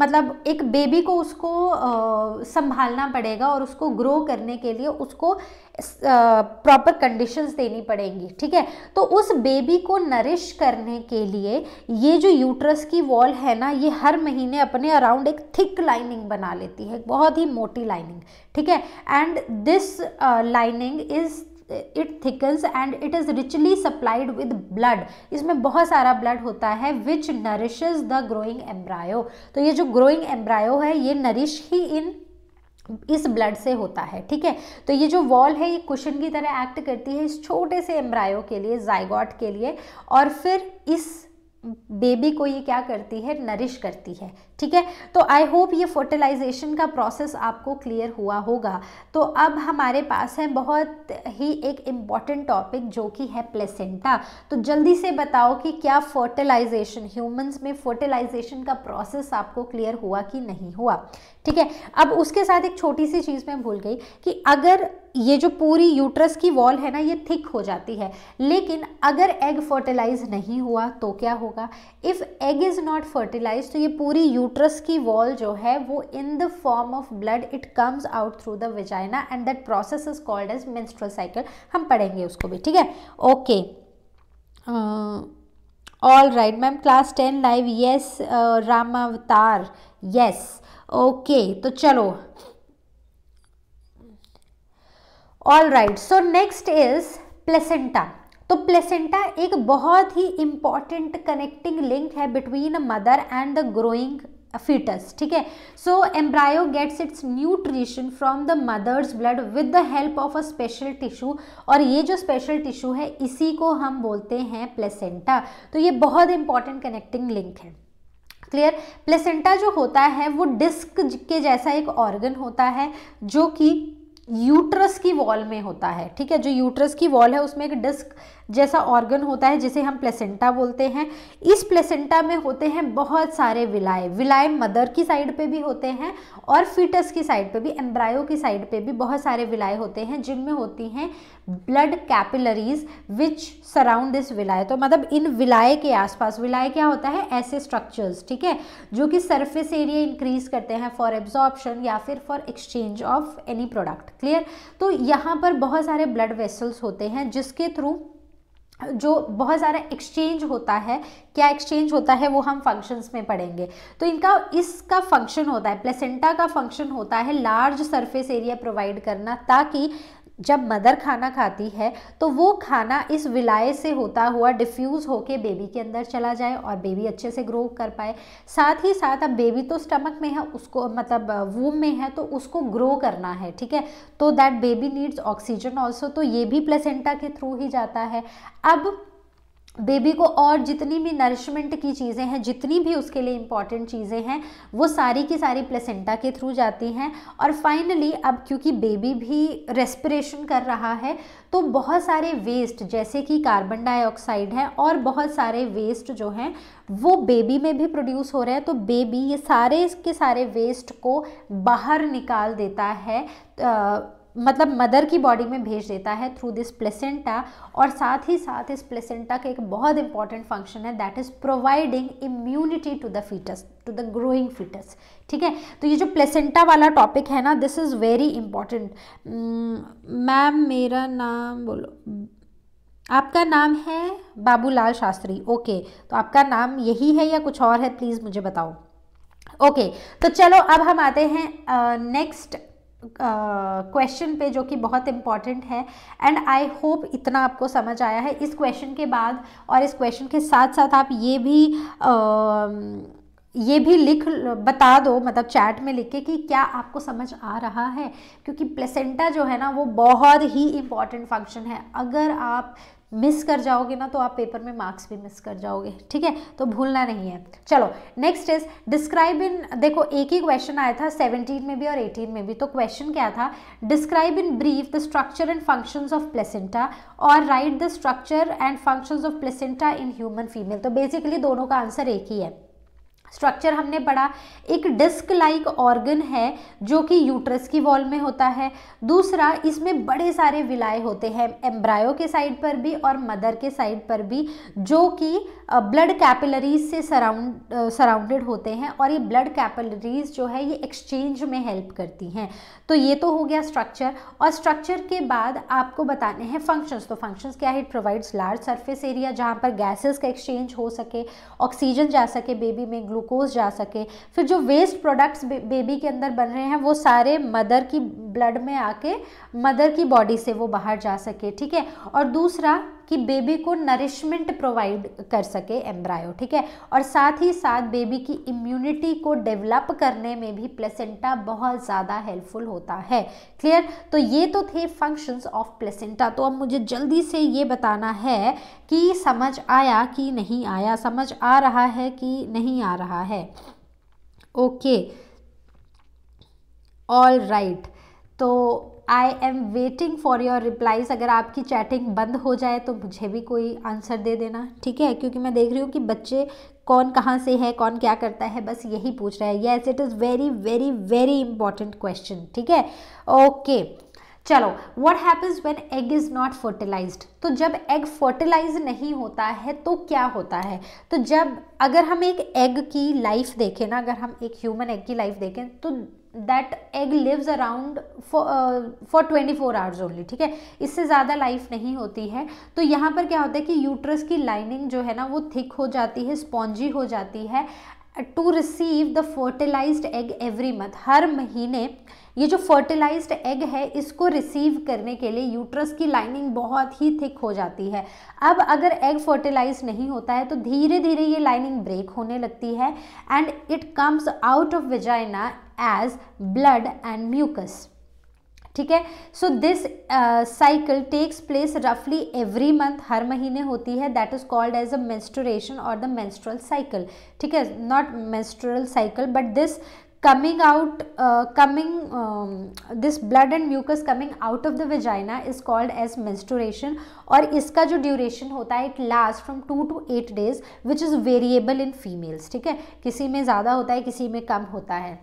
मतलब एक बेबी को उसको आ, संभालना पड़ेगा और उसको ग्रो करने के लिए उसको प्रॉपर कंडीशंस देनी पड़ेंगी ठीक है तो उस बेबी को नरिश करने के लिए ये जो यूट्रस की वॉल है ना ये हर महीने अपने अराउंड एक थिक लाइनिंग बना लेती है बहुत ही मोटी लाइनिंग ठीक है and this lining is it thickens and it is richly supplied with blood इसमें बहुत सारा ब्लड होता है which nourishes the growing embryo तो ये जो ग्रोइंग एम्ब्रायो है ये नरिश ही इन इस ब्लड से होता है ठीक है तो ये जो वॉल है ये कुशन की तरह एक्ट करती है इस छोटे से एम्ब्रायो के लिए जायगॉट के लिए और फिर इस बेबी को ये क्या करती है नरिश करती है ठीक है तो आई होप ये फर्टिलाइजेशन का प्रोसेस आपको क्लियर हुआ होगा तो अब हमारे पास है बहुत ही एक इम्पॉर्टेंट टॉपिक जो कि है प्लेसेंटा तो जल्दी से बताओ कि क्या फर्टिलाइजेशन ह्यूमंस में फर्टिलाइजेशन का प्रोसेस आपको क्लियर हुआ कि नहीं हुआ ठीक है अब उसके साथ एक छोटी सी चीज़ मैं भूल गई कि अगर ये जो पूरी यूट्रस की वॉल है ना ये थिक हो जाती है लेकिन अगर एग फर्टिलाइज नहीं हुआ तो क्या होगा if egg is not fertilise तो ये पूरी यूट यूट्रस की वॉल जो है वो in the form of blood it comes out through the vagina and that process is called as menstrual cycle हम पढ़ेंगे उसको भी ठीक है okay all right ma'am class ten live yes Ram Avatar yes okay तो चलो all right so next is placenta तो placenta एक बहुत ही इंपॉर्टेंट कनेक्टिंग लिंक है between mother and the growing foetus ठीक है so embryo gets it's nutrition from the mother's blood with the help of a special tissue और ये जो स्पेशल टिश्यू है इसी को हम बोलते हैं प्लेसेंटा तो ये बहुत इंपॉर्टेंट कनेक्टिंग लिंक है क्लियर प्लेसेंटा जो होता है वो डिस्क के जैसा एक ऑर्गन होता है जो कि यूट्रस की वॉल में होता है ठीक है जो यूट्रस की वॉल है उसमें एक डिस्क जैसा ऑर्गन होता है जिसे हम प्लेसेंटा बोलते हैं इस प्लेसेंटा में होते हैं बहुत सारे विलाय विलाय मदर की साइड पे भी होते हैं और फिटस की साइड पे भी एम्ब्रायो की साइड पे भी बहुत सारे विलाय होते हैं जिनमें होती हैं blood capillaries which surround this villi तो मतलब इन विलाय के आसपास विलाय क्या होता है ऐसे स्ट्रक्चर्स ठीक है जो कि सरफेस एरिया इंक्रीज करते हैं फॉर एब्जॉर्प्शन या फिर for exchange of any product clear तो यहाँ पर बहुत सारे ब्लड वेसल्स होते हैं जिसके थ्रू जो बहुत ज़्यादा एक्सचेंज होता है क्या एक्सचेंज होता है वो हम फंक्शंस में पढ़ेंगे तो इनका इसका फंक्शन होता है प्लेसेंटा का फंक्शन होता है लार्ज सरफेस एरिया प्रोवाइड करना ताकि जब मदर खाना खाती है तो वो खाना इस विलाय से होता हुआ डिफ्यूज़ होके बेबी के अंदर चला जाए और बेबी अच्छे से ग्रो कर पाए साथ ही साथ अब बेबी तो स्टमक में है उसको मतलब वूम में है तो उसको ग्रो करना है ठीक है तो that baby needs oxygen also तो ये भी प्लेसेंटा के थ्रू ही जाता है अब बेबी को और जितनी भी नरिशमेंट की चीज़ें हैं जितनी भी उसके लिए इम्पॉर्टेंट चीज़ें हैं वो सारी की सारी प्लेसेंटा के थ्रू जाती हैं और फाइनली अब क्योंकि बेबी भी रेस्पिरेशन कर रहा है तो बहुत सारे वेस्ट जैसे कि कार्बन डाइऑक्साइड है और बहुत सारे वेस्ट जो हैं वो बेबी में भी प्रोड्यूस हो रहे हैं तो बेबी ये सारे के सारे वेस्ट को बाहर निकाल देता है तो मतलब मदर की बॉडी में भेज देता है थ्रू दिस प्लेसेंटा और साथ ही साथ इस प्लेसेंटा का एक बहुत इंपॉर्टेंट फंक्शन है that is providing immunity to the foetus to the growing foetus ठीक है तो ये जो प्लेसेंटा वाला टॉपिक है ना this is very important ma'am मेरा नाम बोलो आपका नाम है बाबूलाल शास्त्री ओके तो आपका नाम यही है या कुछ और है प्लीज़ मुझे बताओ ओके तो चलो अब हम आते हैं नेक्स्ट uh, क्वेश्चन uh, पे जो कि बहुत इम्पॉर्टेंट है एंड आई होप इतना आपको समझ आया है इस क्वेश्चन के बाद और इस क्वेश्चन के साथ साथ आप ये भी uh, ये भी लिख बता दो मतलब चैट में लिख के कि क्या आपको समझ आ रहा है क्योंकि प्लेसेंटा जो है ना वो बहुत ही इम्पॉर्टेंट फंक्शन है अगर आप मिस कर जाओगे ना तो आप पेपर में मार्क्स भी मिस कर जाओगे ठीक है तो भूलना नहीं है चलो नेक्स्ट इज डिस्क्राइब इन देखो एक ही क्वेश्चन आया था सेवनटीन में भी और एटीन में भी तो क्वेश्चन क्या था describe in brief the structure and function of placenta और write the structure and function of placenta in human female तो बेसिकली दोनों का आंसर एक ही है स्ट्रक्चर हमने पढ़ा एक डिस्क लाइक ऑर्गन है जो कि यूट्रस की वॉल में होता है दूसरा इसमें बड़े सारे विलाय होते हैं एम्ब्रायो के साइड पर भी और मदर के साइड पर भी जो कि ब्लड कैपिलरीज से सराउंड सराउंडेड होते हैं और ये ब्लड कैपिलरीज जो है ये एक्सचेंज में हेल्प करती हैं तो ये तो हो गया स्ट्रक्चर और स्ट्रक्चर के बाद आपको बताने हैं फंक्शंस तो फंक्शंस क्या है it provides large surface area जहाँ पर गैसेस का एक्सचेंज हो सके ऑक्सीजन जा सके बेबी में ग्लू ग्लूकोज जा सके फिर जो वेस्ट प्रोडक्ट्स बे, बेबी के अंदर बन रहे हैं वो सारे मदर की ब्लड में आके मदर की बॉडी से वो बाहर जा सके ठीक है और दूसरा कि बेबी को नरिशमेंट प्रोवाइड कर सके एम्ब्रायो ठीक है और साथ ही साथ बेबी की इम्यूनिटी को डेवलप करने में भी प्लेसेंटा बहुत ज़्यादा हेल्पफुल होता है क्लियर तो ये तो थे फंक्शंस ऑफ प्लेसेंटा तो अब मुझे जल्दी से ये बताना है कि समझ आया कि नहीं आया समझ आ रहा है कि नहीं आ रहा है ओके ऑल राइट तो I am waiting for your replies अगर आपकी चैटिंग बंद हो जाए तो मुझे भी कोई आंसर दे देना ठीक है क्योंकि मैं देख रही हूँ कि बच्चे कौन कहाँ से है कौन क्या करता है बस यही पूछ रहा है yes it is very very very important question ठीक है ओके चलो what happens when egg is not fertilise तो जब एग फर्टिलाइज नहीं होता है तो क्या होता है तो जब अगर हम एक एग की लाइफ देखें ना अगर हम एक ह्यूमन एग की लाइफ देखें तो that egg lives around for twenty four hours only ठीक है इससे ज़्यादा लाइफ नहीं होती है तो यहाँ पर क्या होता है कि यूट्रस की लाइनिंग जो है ना वो थिक हो जाती है स्पॉन्जी हो जाती है to receive the fertilised egg every month हर महीने ये जो फर्टिलाइज्ड एग है इसको रिसीव करने के लिए यूट्रस की लाइनिंग बहुत ही थिक हो जाती है अब अगर एग फर्टिलाइज नहीं होता है तो धीरे धीरे ये लाइनिंग ब्रेक होने लगती है and it comes out of vagina as blood and mucus ठीक है so this cycle takes place रफली एवरी मंथ हर महीने होती है that is called as a menstruation और द मेंस्ट्रुअल साइकिल ठीक है not menstrual cycle but this coming out uh, coming um, this blood and mucus coming out of the vagina is called as menstruation और इसका जो duration होता है it lasts from two to eight days which is variable in females ठीक है किसी में ज़्यादा होता है किसी में कम होता है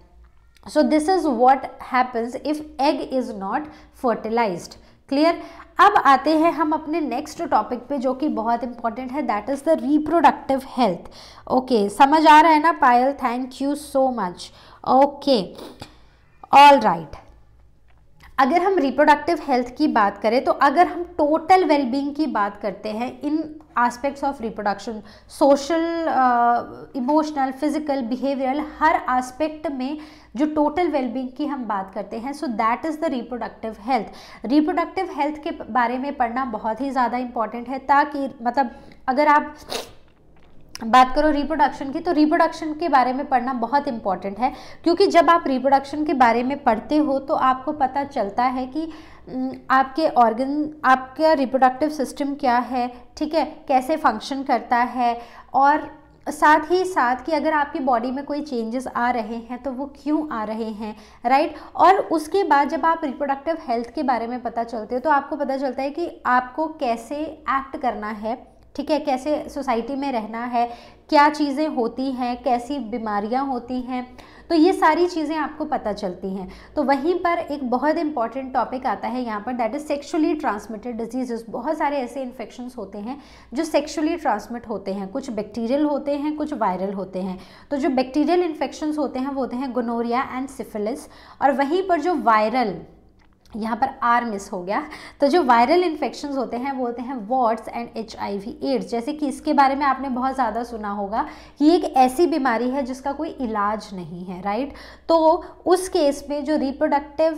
so this is what happens if egg is not fertilized clear अब आते हैं हम अपने नेक्स्ट टॉपिक पे जो कि बहुत इंपॉर्टेंट है that is the reproductive health okay समझ आ रहा है ना Payal thank you so much okay all right अगर हम रिप्रोडक्टिव हेल्थ की बात करें तो अगर हम टोटल वेलबींग की बात करते हैं in aspects of reproduction social emotional physical behavioural हर एस्पेक्ट में जो टोटल वेलबींग की हम बात करते हैं so that is the reproductive health reproductive health के बारे में पढ़ना बहुत ही ज़्यादा इम्पॉर्टेंट है ताकि मतलब अगर आप बात करो रिप्रोडक्शन की तो रिप्रोडक्शन के बारे में पढ़ना बहुत इम्पॉर्टेंट है क्योंकि जब आप रिप्रोडक्शन के बारे में पढ़ते हो तो आपको पता चलता है कि आपके ऑर्गन आपका रिप्रोडक्टिव सिस्टम क्या है ठीक है कैसे फंक्शन करता है और साथ ही साथ कि अगर आपकी बॉडी में कोई चेंजेस आ रहे हैं तो वो क्यों आ रहे हैं राइट और उसके बाद जब आप रिप्रोडक्टिव हेल्थ के बारे में पता चलते हो तो आपको पता चलता है कि आपको कैसे एक्ट करना है ठीक है कैसे सोसाइटी में रहना है क्या चीज़ें होती हैं कैसी बीमारियां होती हैं तो ये सारी चीज़ें आपको पता चलती हैं तो वहीं पर एक बहुत इंपॉर्टेंट टॉपिक आता है यहाँ पर that is sexually transmitted disease बहुत सारे ऐसे इन्फेक्शंस होते हैं जो सेक्शुअली ट्रांसमिट होते हैं कुछ बैक्टीरियल होते हैं कुछ वायरल होते हैं तो जो बैक्टीरियल इन्फेक्शंस होते हैं वो होते हैं गोनोरिया एंड सिफिलिस और वहीं पर जो वायरल यहाँ पर आर मिस हो गया तो जो वायरल इन्फेक्शन होते हैं वो होते हैं warts and H I V AIDS जैसे कि इसके बारे में आपने बहुत ज़्यादा सुना होगा कि एक ऐसी बीमारी है जिसका कोई इलाज नहीं है राइट तो उस केस में जो रिप्रोडक्टिव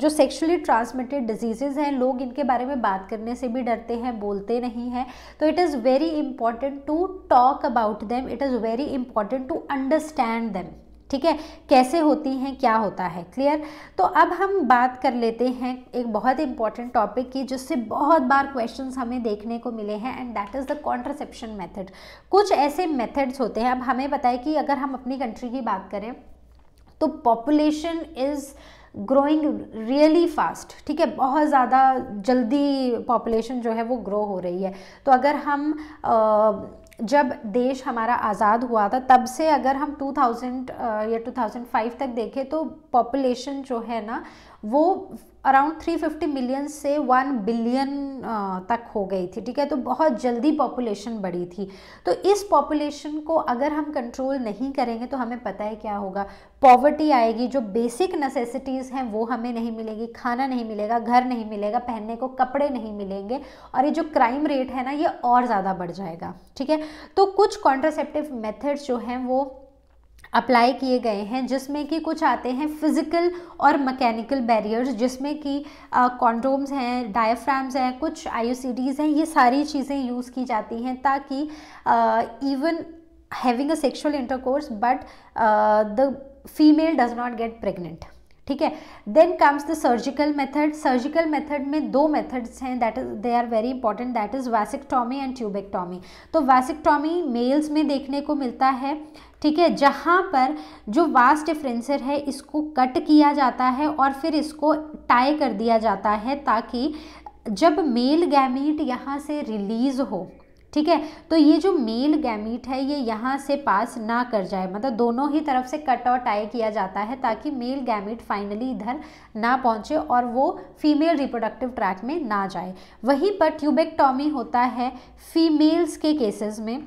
जो सेक्शुअली ट्रांसमिटेड डिजीज़ेज हैं लोग इनके बारे में बात करने से भी डरते हैं बोलते नहीं हैं तो it is very important to talk about them it is very important to understand them ठीक है कैसे होती हैं क्या होता है क्लियर तो अब हम बात कर लेते हैं एक बहुत इंपॉर्टेंट टॉपिक की जिससे बहुत बार क्वेश्चंस हमें देखने को मिले हैं and that is the contraception method कुछ ऐसे मेथड्स होते हैं अब हमें पता है कि अगर हम अपनी कंट्री की बात करें तो population is growing really fast ठीक है बहुत ज़्यादा जल्दी पॉपुलेशन जो है वो ग्रो हो रही है तो अगर हम जब देश हमारा आज़ाद हुआ था तब से अगर हम 2000 या 2005 तक देखें तो पॉपुलेशन जो है ना वो अराउंड 350 मिलियन से 1 बिलियन तक हो गई थी ठीक है तो बहुत जल्दी पॉपुलेशन बढ़ी थी तो इस पॉपुलेशन को अगर हम कंट्रोल नहीं करेंगे तो हमें पता है क्या होगा पॉवर्टी आएगी जो बेसिक नेसेसिटीज़ हैं वो हमें नहीं मिलेगी खाना नहीं मिलेगा घर नहीं मिलेगा पहनने को कपड़े नहीं मिलेंगे और ये जो क्राइम रेट है ना ये और ज़्यादा बढ़ जाएगा ठीक है तो कुछ कॉन्ट्रासेप्टिव मेथड्स जो हैं वो अप्लाई किए गए हैं जिसमें कि कुछ आते हैं फिज़िकल और मैकेनिकल बैरियर्स जिसमें कि कॉन्डोम्स हैं डायफ्राम्स हैं कुछ आईओसीडीज़ हैं ये सारी चीज़ें यूज़ की जाती हैं ताकि even having a sexual intercourse but the female does not get pregnant ठीक है then comes the surgical method surgical method में दो मेथड्स हैं that is they are very important that is vasectomy and tubectomy तो vasectomy mails में देखने को मिलता है ठीक है जहाँ पर जो वास्ट डिफ्रेंसर है इसको कट किया जाता है और फिर इसको टाई कर दिया जाता है ताकि जब मेल गैमीट यहाँ से रिलीज़ हो ठीक है तो ये जो मेल गैमीट है ये यहाँ से पास ना कर जाए मतलब दोनों ही तरफ से कट और टाई किया जाता है ताकि मेल गैमीट फाइनली इधर ना पहुँचे और वो फीमेल रिप्रोडक्टिव ट्रैक में ना जाए वहीं पर ट्यूबेक्टॉमी होता है फीमेल्स के केसेस में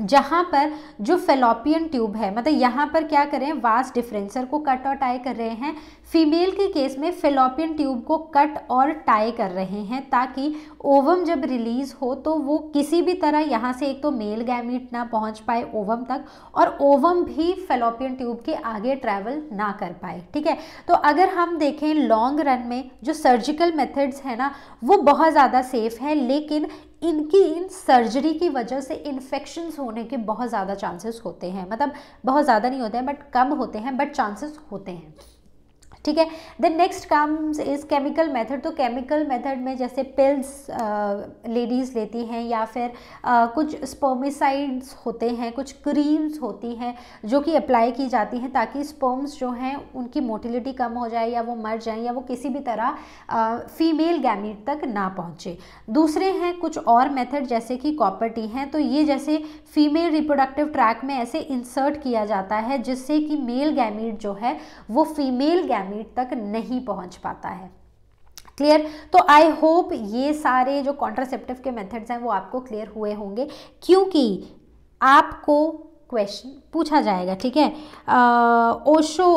जहाँ पर जो फेलोपियन ट्यूब है मतलब यहाँ पर क्या कर रहे हैं वास डिफरेंसर को कट और टाई कर रहे हैं फीमेल के केस में फेलोपियन ट्यूब को कट और टाई कर रहे हैं ताकि ओवम जब रिलीज़ हो तो वो किसी भी तरह यहाँ से एक तो मेल गैमिट ना पहुँच पाए ओवम तक और ओवम भी फेलोपियन ट्यूब के आगे ट्रैवल ना कर पाए ठीक है तो अगर हम देखें लॉन्ग रन में जो सर्जिकल मेथड्स हैं ना वो बहुत ज़्यादा सेफ है लेकिन इनकी इन सर्जरी की वजह से इन्फेक्शन्स होने के बहुत ज़्यादा चांसेस होते हैं मतलब बहुत ज़्यादा नहीं होते हैं बट कम होते हैं बट चांसेस होते हैं ठीक है then next comes is chemical method तो केमिकल मेथड में जैसे पिल्स लेडीज़ लेती हैं या फिर uh, कुछ स्पोमिसाइड्स होते हैं कुछ क्रीम्स होती हैं जो कि अप्लाई की जाती हैं ताकि स्पोम्स जो हैं उनकी मोटिलिटी कम हो जाए या वो मर जाए या वो किसी भी तरह फीमेल फीमेल गैमिट तक ना पहुँचे दूसरे हैं कुछ और मेथड जैसे कि कॉपर टी हैं तो ये जैसे फीमेल रिप्रोडक्टिव ट्रैक में ऐसे इंसर्ट किया जाता है जिससे कि मेल गैमिट जो है वो फीमेल गैमिट प्लानिट तक नहीं पहुंच पाता है क्लियर तो आई होप ये सारे जो कॉन्ट्रासेप्टिव के मेथड्स हैं वो आपको क्लियर हुए होंगे क्योंकि आपको क्वेश्चन पूछा जाएगा ठीक है ओशो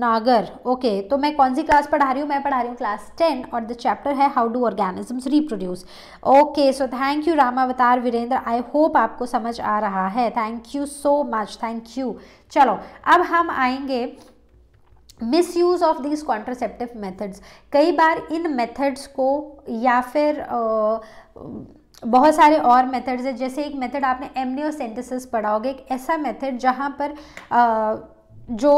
नागर ओके तो मैं कौन सी क्लास पढ़ा रही हूँ मैं पढ़ा रही हूँ क्लास टेन और द चैप्टर है how do organisms reproduce okay so thank you Ramavatar Virendra I hope आपको समझ आ रहा है thank you so much thank you चलो अब हम आएंगे misuse of these contraceptive methods कई बार इन मेथड्स को या फिर बहुत सारे और मेथड्स हैं जैसे एक मेथड आपने एमनियोसेंटिस पढ़ाओगे एक ऐसा मेथड जहाँ पर आ, जो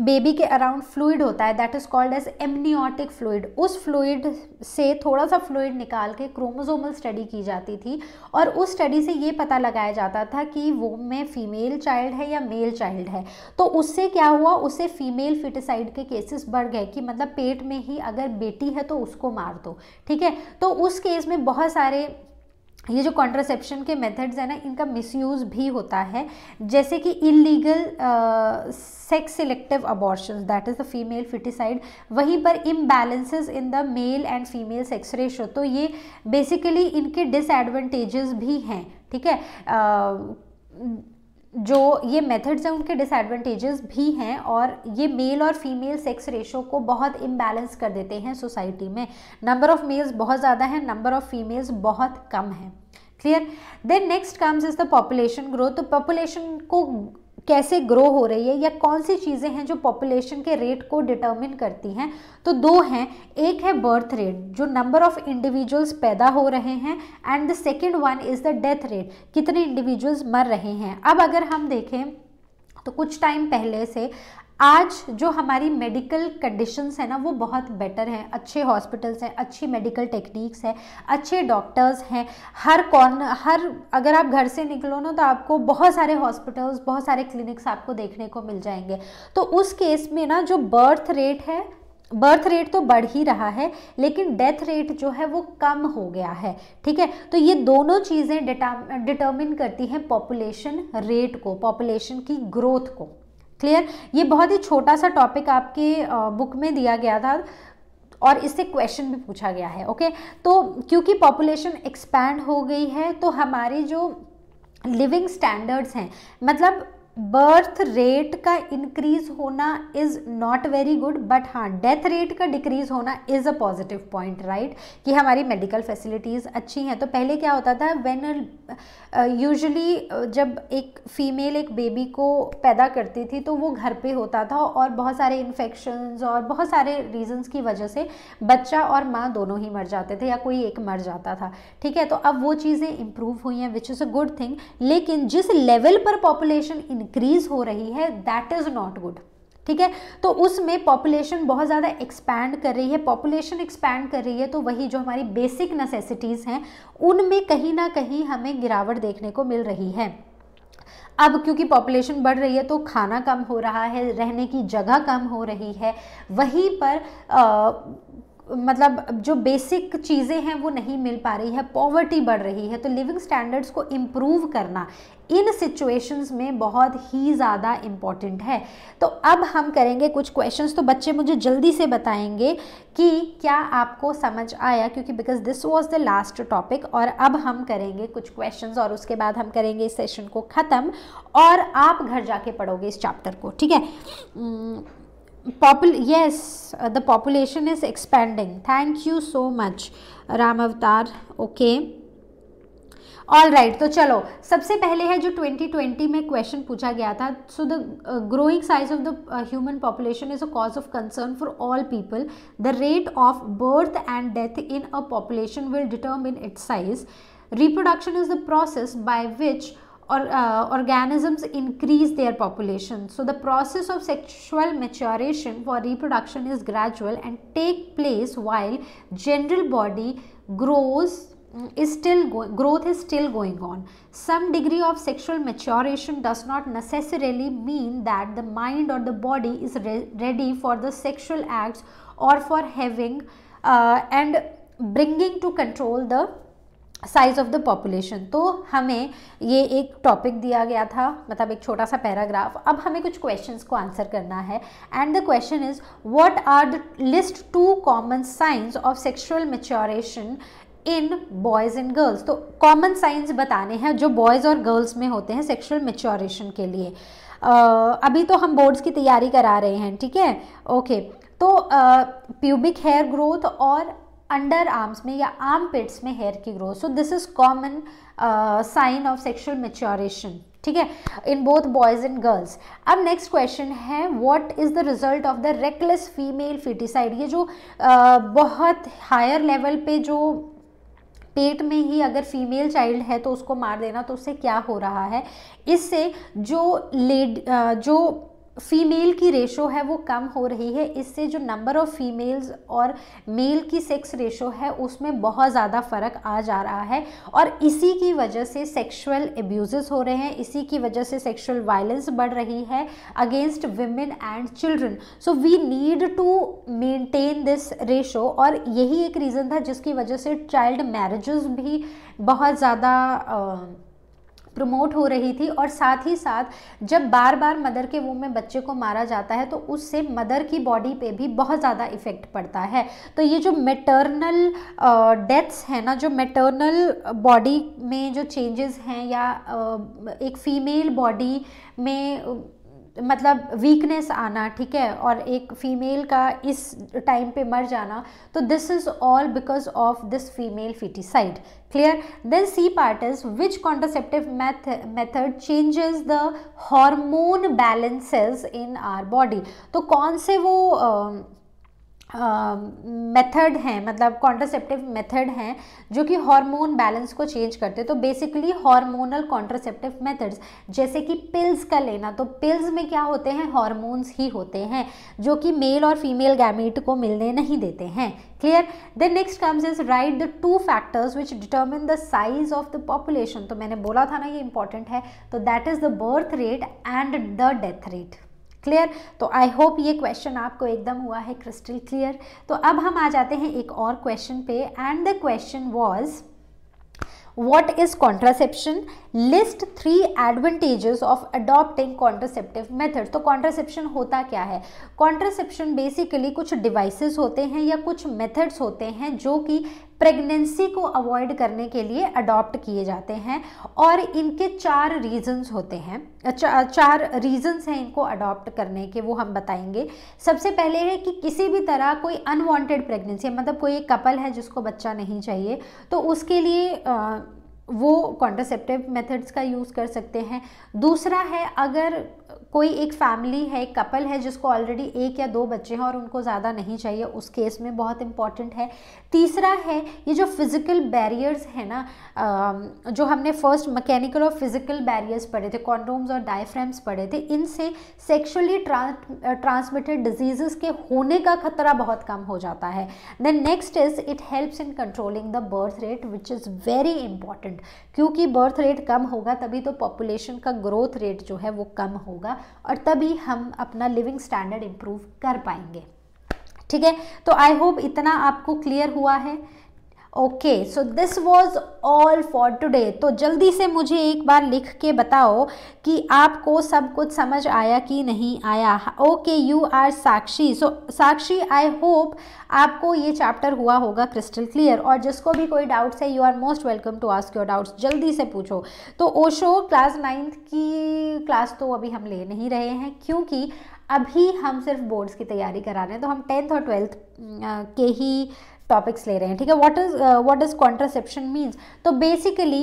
बेबी के अराउंड फ्लूइड होता है that is called as amniotic fluid उस फ्लूइड से थोड़ा सा फ्लूइड निकाल के क्रोमोजोमल स्टडी की जाती थी और उस स्टडी से ये पता लगाया जाता था कि वो में फीमेल चाइल्ड है या मेल चाइल्ड है तो उससे क्या हुआ उससे फीमेल फिटिसाइड के केसेस बढ़ गए कि मतलब पेट में ही अगर बेटी है तो उसको मार दो ठीक है तो उस केस में बहुत सारे ये जो कॉन्ट्रासेप्शन के मेथड्स हैं ना इनका मिसयूज़ भी होता है जैसे कि illegal sex selective abortion that is the female foeticide वहीं पर imbalances in the male and female sex ratio तो ये बेसिकली इनके डिसएडवांटेजेस भी हैं ठीक है जो ये मेथड्स हैं उनके डिसएडवांटेजेस भी हैं और ये मेल और फीमेल सेक्स रेशो को बहुत इम्बैलेंस कर देते हैं सोसाइटी में नंबर ऑफ़ मेल्स बहुत ज़्यादा है नंबर ऑफ़ फीमेल्स बहुत कम है clear then next comes is the population growth तो पॉपुलेशन को कैसे ग्रो हो रही है या कौन सी चीज़ें हैं जो पॉपुलेशन के रेट को डिटर्मिन करती हैं तो दो हैं एक है बर्थ रेट जो नंबर ऑफ़ इंडिविजुअल्स पैदा हो रहे हैं and the second one is the death rate कितने इंडिविजुअल्स मर रहे हैं अब अगर हम देखें तो कुछ टाइम पहले से आज जो हमारी मेडिकल कंडीशंस है ना वो बहुत बेटर हैं अच्छे हॉस्पिटल्स हैं अच्छी मेडिकल टेक्निक्स हैं अच्छे डॉक्टर्स हैं हर कॉर्नर हर अगर आप घर से निकलो ना तो आपको बहुत सारे हॉस्पिटल्स बहुत सारे क्लिनिक्स आपको देखने को मिल जाएंगे तो उस केस में ना जो बर्थ रेट है बर्थ रेट तो बढ़ ही रहा है लेकिन डेथ रेट जो है वो कम हो गया है ठीक है तो ये दोनों चीज़ें डिटर्मिन करती हैं पॉपुलेशन रेट को पॉपुलेशन की ग्रोथ को क्लियर ये बहुत ही छोटा सा टॉपिक आपके बुक में दिया गया था और इससे क्वेश्चन भी पूछा गया है ओके तो क्योंकि पॉपुलेशन एक्सपैंड हो गई है तो हमारे जो लिविंग स्टैंडर्ड्स हैं मतलब बर्थ रेट का इंक्रीज होना is not very good but हाँ डेथ रेट का डिक्रीज होना is a positive point right कि हमारी मेडिकल फैसिलिटीज़ अच्छी हैं तो पहले क्या होता था व्हेन यूजुअली जब एक फीमेल एक बेबी को पैदा करती थी तो वो घर पे होता था और बहुत सारे इन्फेक्शंस और बहुत सारे रीजंस की वजह से बच्चा और माँ दोनों ही मर जाते थे या कोई एक मर जाता था ठीक है तो अब वो चीज़ें इंप्रूव हुई हैं which is a good thing लेकिन जिस लेवल पर पॉपुलेशन इंक्रीज हो रही है दैट इज़ नॉट गुड ठीक है तो उसमें पॉपुलेशन बहुत ज़्यादा एक्सपैंड कर रही है पॉपुलेशन एक्सपैंड कर रही है तो वही जो हमारी बेसिक नेसेसिटीज़ हैं उनमें कहीं ना कहीं हमें गिरावट देखने को मिल रही है अब क्योंकि पॉपुलेशन बढ़ रही है तो खाना कम हो रहा है रहने की जगह कम हो रही है वहीं पर आ, मतलब जो बेसिक चीज़ें हैं वो नहीं मिल पा रही है पॉवर्टी बढ़ रही है तो लिविंग स्टैंडर्ड्स को इम्प्रूव करना इन सिचुएशंस में बहुत ही ज़्यादा इम्पॉर्टेंट है तो अब हम करेंगे कुछ क्वेश्चंस तो बच्चे मुझे जल्दी से बताएंगे कि क्या आपको समझ आया क्योंकि because this was the last topic और अब हम करेंगे कुछ क्वेश्चंस और उसके बाद हम करेंगे इस सेशन को ख़त्म और आप घर जाके पढ़ोगे इस चैप्टर को ठीक है पॉपुल yes the population is expanding thank you so much Ram Avatar okay all right तो चलो सबसे पहले है जो 2020 में क्वेश्चन पूछा गया था so the growing size of the human population is a cause of concern for all people the rate of birth and death in a population will determine its size reproduction is the process by which or uh, organisms increase their population. So the process of sexual maturation for reproduction is gradual and take place while general body grows mm, is still growth is still going on some degree of sexual maturation does not necessarily mean that the mind or the body is re ready for the sexual acts or for having uh, and bringing to control the size of the population तो हमें ये एक topic दिया गया था मतलब एक छोटा सा पैराग्राफ अब हमें कुछ क्वेश्चंस को आंसर करना है and the question is what are the list two common signs of sexual maturation in boys and girls तो कॉमन साइंस बताने हैं जो बॉयज़ और गर्ल्स में होते हैं सेक्शुअल मेच्योरेशन के लिए uh, अभी तो हम बोर्ड्स की तैयारी करा रहे हैं ठीक है ओके okay. तो प्यूबिक हेयर ग्रोथ और अंडर आर्म्स में या आर्म पिट्स में हेयर की growth so this is common sign of sexual maturation ठीक है in both boys and girls अब नेक्स्ट क्वेश्चन है what is the result of the reckless female foeticide ये जो uh, बहुत हायर लेवल पे जो पेट में ही अगर फीमेल चाइल्ड है तो उसको मार देना तो उससे क्या हो रहा है इससे जो लेड uh, जो फीमेल की रेशो है वो कम हो रही है इससे जो नंबर ऑफ़ फीमेल्स और मेल की सेक्स रेशो है उसमें बहुत ज़्यादा फ़र्क आ जा रहा है और इसी की वजह से सेक्सुअल एब्यूज़ हो रहे हैं इसी की वजह से सेक्सुअल वायलेंस बढ़ रही है against women and children so we need to maintain this ratio और यही एक रीज़न था जिसकी वजह से चाइल्ड मैरिज़ भी बहुत ज़्यादा प्रमोट हो रही थी और साथ ही साथ जब बार बार मदर के वो में बच्चे को मारा जाता है तो उससे मदर की बॉडी पे भी बहुत ज़्यादा इफ़ेक्ट पड़ता है तो ये जो मेटर्नल डेथ्स हैं ना जो मेटर्नल बॉडी में जो चेंजेस हैं या एक फ़ीमेल बॉडी में मतलब वीकनेस आना ठीक है और एक फीमेल का इस टाइम पे मर जाना तो this is all because of this female foeticide clear then C part is which contraceptive math method changes the hormone balances in our body तो कौन से वो मेथड uh, हैं मतलब कॉन्ट्रासेप्टिव मेथड हैं जो कि हार्मोन बैलेंस को चेंज करते हैं तो बेसिकली हार्मोनल कॉन्ट्रासेप्टिव मेथड्स जैसे कि पिल्स का लेना तो पिल्स में क्या होते हैं हार्मोन्स ही होते हैं जो कि मेल और फीमेल गैमेट को मिलने नहीं देते हैं clear then next comes is right the two factors which determine the size of the population तो मैंने बोला था ना ये इंपॉर्टेंट है तो that is the birth rate and the death rate clear तो आई होप ये क्वेश्चन आपको एकदम हुआ है क्रिस्टल क्लियर तो अब हम आ जाते हैं एक और क्वेश्चन पे and the question was what is contraception list three advantages of adopting contraceptive method तो contraception होता क्या है contraception basically कुछ devices होते हैं या कुछ methods होते हैं जो कि प्रेगनेंसी को अवॉइड करने के लिए अडॉप्ट किए जाते हैं और इनके चार रीजंस होते हैं चा, चार रीजंस हैं इनको अडॉप्ट करने के वो हम बताएंगे सबसे पहले है कि किसी भी तरह कोई अनवांटेड प्रेगनेंसी मतलब कोई एक कपल है जिसको बच्चा नहीं चाहिए तो उसके लिए वो कॉन्ट्रासेप्टिव मेथड्स का यूज़ कर सकते हैं दूसरा है अगर कोई एक फैमिली है एक कपल है जिसको ऑलरेडी एक या दो बच्चे हैं और उनको ज़्यादा नहीं चाहिए उस केस में बहुत इंपॉर्टेंट है तीसरा है ये जो फिज़िकल बैरियर्स है ना जो हमने फर्स्ट मैकेनिकल और फिज़िकल बैरियर्स पढ़े थे कॉन्डोम्स और डायफ्रेम्स पढ़े थे इनसे सेक्शुअली ट्रांसमिटेड डिजीज़ के होने का खतरा बहुत कम हो जाता है then next is it helps in controlling the birth rate which is very important क्योंकि बर्थ रेट कम होगा तभी तो पॉपुलेशन का ग्रोथ रेट जो है वो कम होगा और तभी हम अपना लिविंग स्टैंडर्ड इम्प्रूव कर पाएंगे ठीक है तो आई होप इतना आपको क्लियर हुआ है okay so this was all for today तो जल्दी से मुझे एक बार लिख के बताओ कि आपको सब कुछ समझ आया कि नहीं आया okay you are Sakshi so Sakshi I hope आपको ये चैप्टर हुआ होगा क्रिस्टल क्लियर और जिसको भी कोई डाउट्स है you are most welcome to ask your doubts जल्दी से पूछो तो ओशो क्लास नाइन्थ की क्लास तो अभी हम ले नहीं रहे हैं क्योंकि अभी हम सिर्फ बोर्ड्स की तैयारी करा रहे हैं तो हम टेंथ और ट्वेल्थ के ही टॉपिक्स ले रहे हैं ठीक है what is what is contraception means तो बेसिकली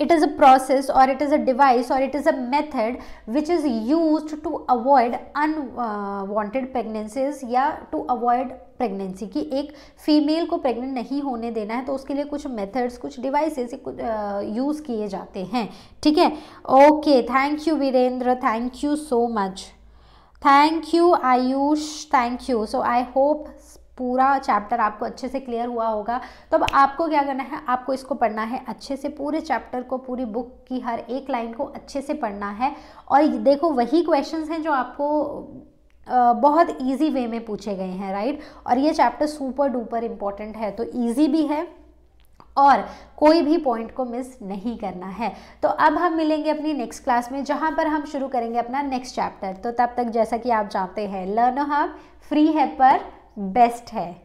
इज़ अ प्रोसेस और इट इज़ अ डिवाइस और it is a method which is use to avoid unwanted pregnancies या टू अवॉइड प्रेगनेंसी की एक फीमेल को प्रेग्नेंट नहीं होने देना है तो उसके लिए कुछ मेथड्स कुछ डिवाइसेस यूज़ uh, किए जाते हैं ठीक है okay thank you Virendra thank you so much thank you Ayush thank you so I hope पूरा चैप्टर आपको अच्छे से क्लियर हुआ होगा तो अब आपको क्या करना है आपको इसको पढ़ना है अच्छे से पूरे चैप्टर को पूरी बुक की हर एक लाइन को अच्छे से पढ़ना है और देखो वही क्वेश्चंस हैं जो आपको बहुत इजी वे में पूछे गए हैं राइट और ये चैप्टर सुपर डुपर इम्पॉर्टेंट है तो ईजी भी है और कोई भी पॉइंट को मिस नहीं करना है तो अब हम मिलेंगे अपनी नेक्स्ट क्लास में जहाँ पर हम शुरू करेंगे अपना नेक्स्ट चैप्टर तो तब तक जैसा कि आप जानते हैं लर्न हब फ्री है पर बेस्ट है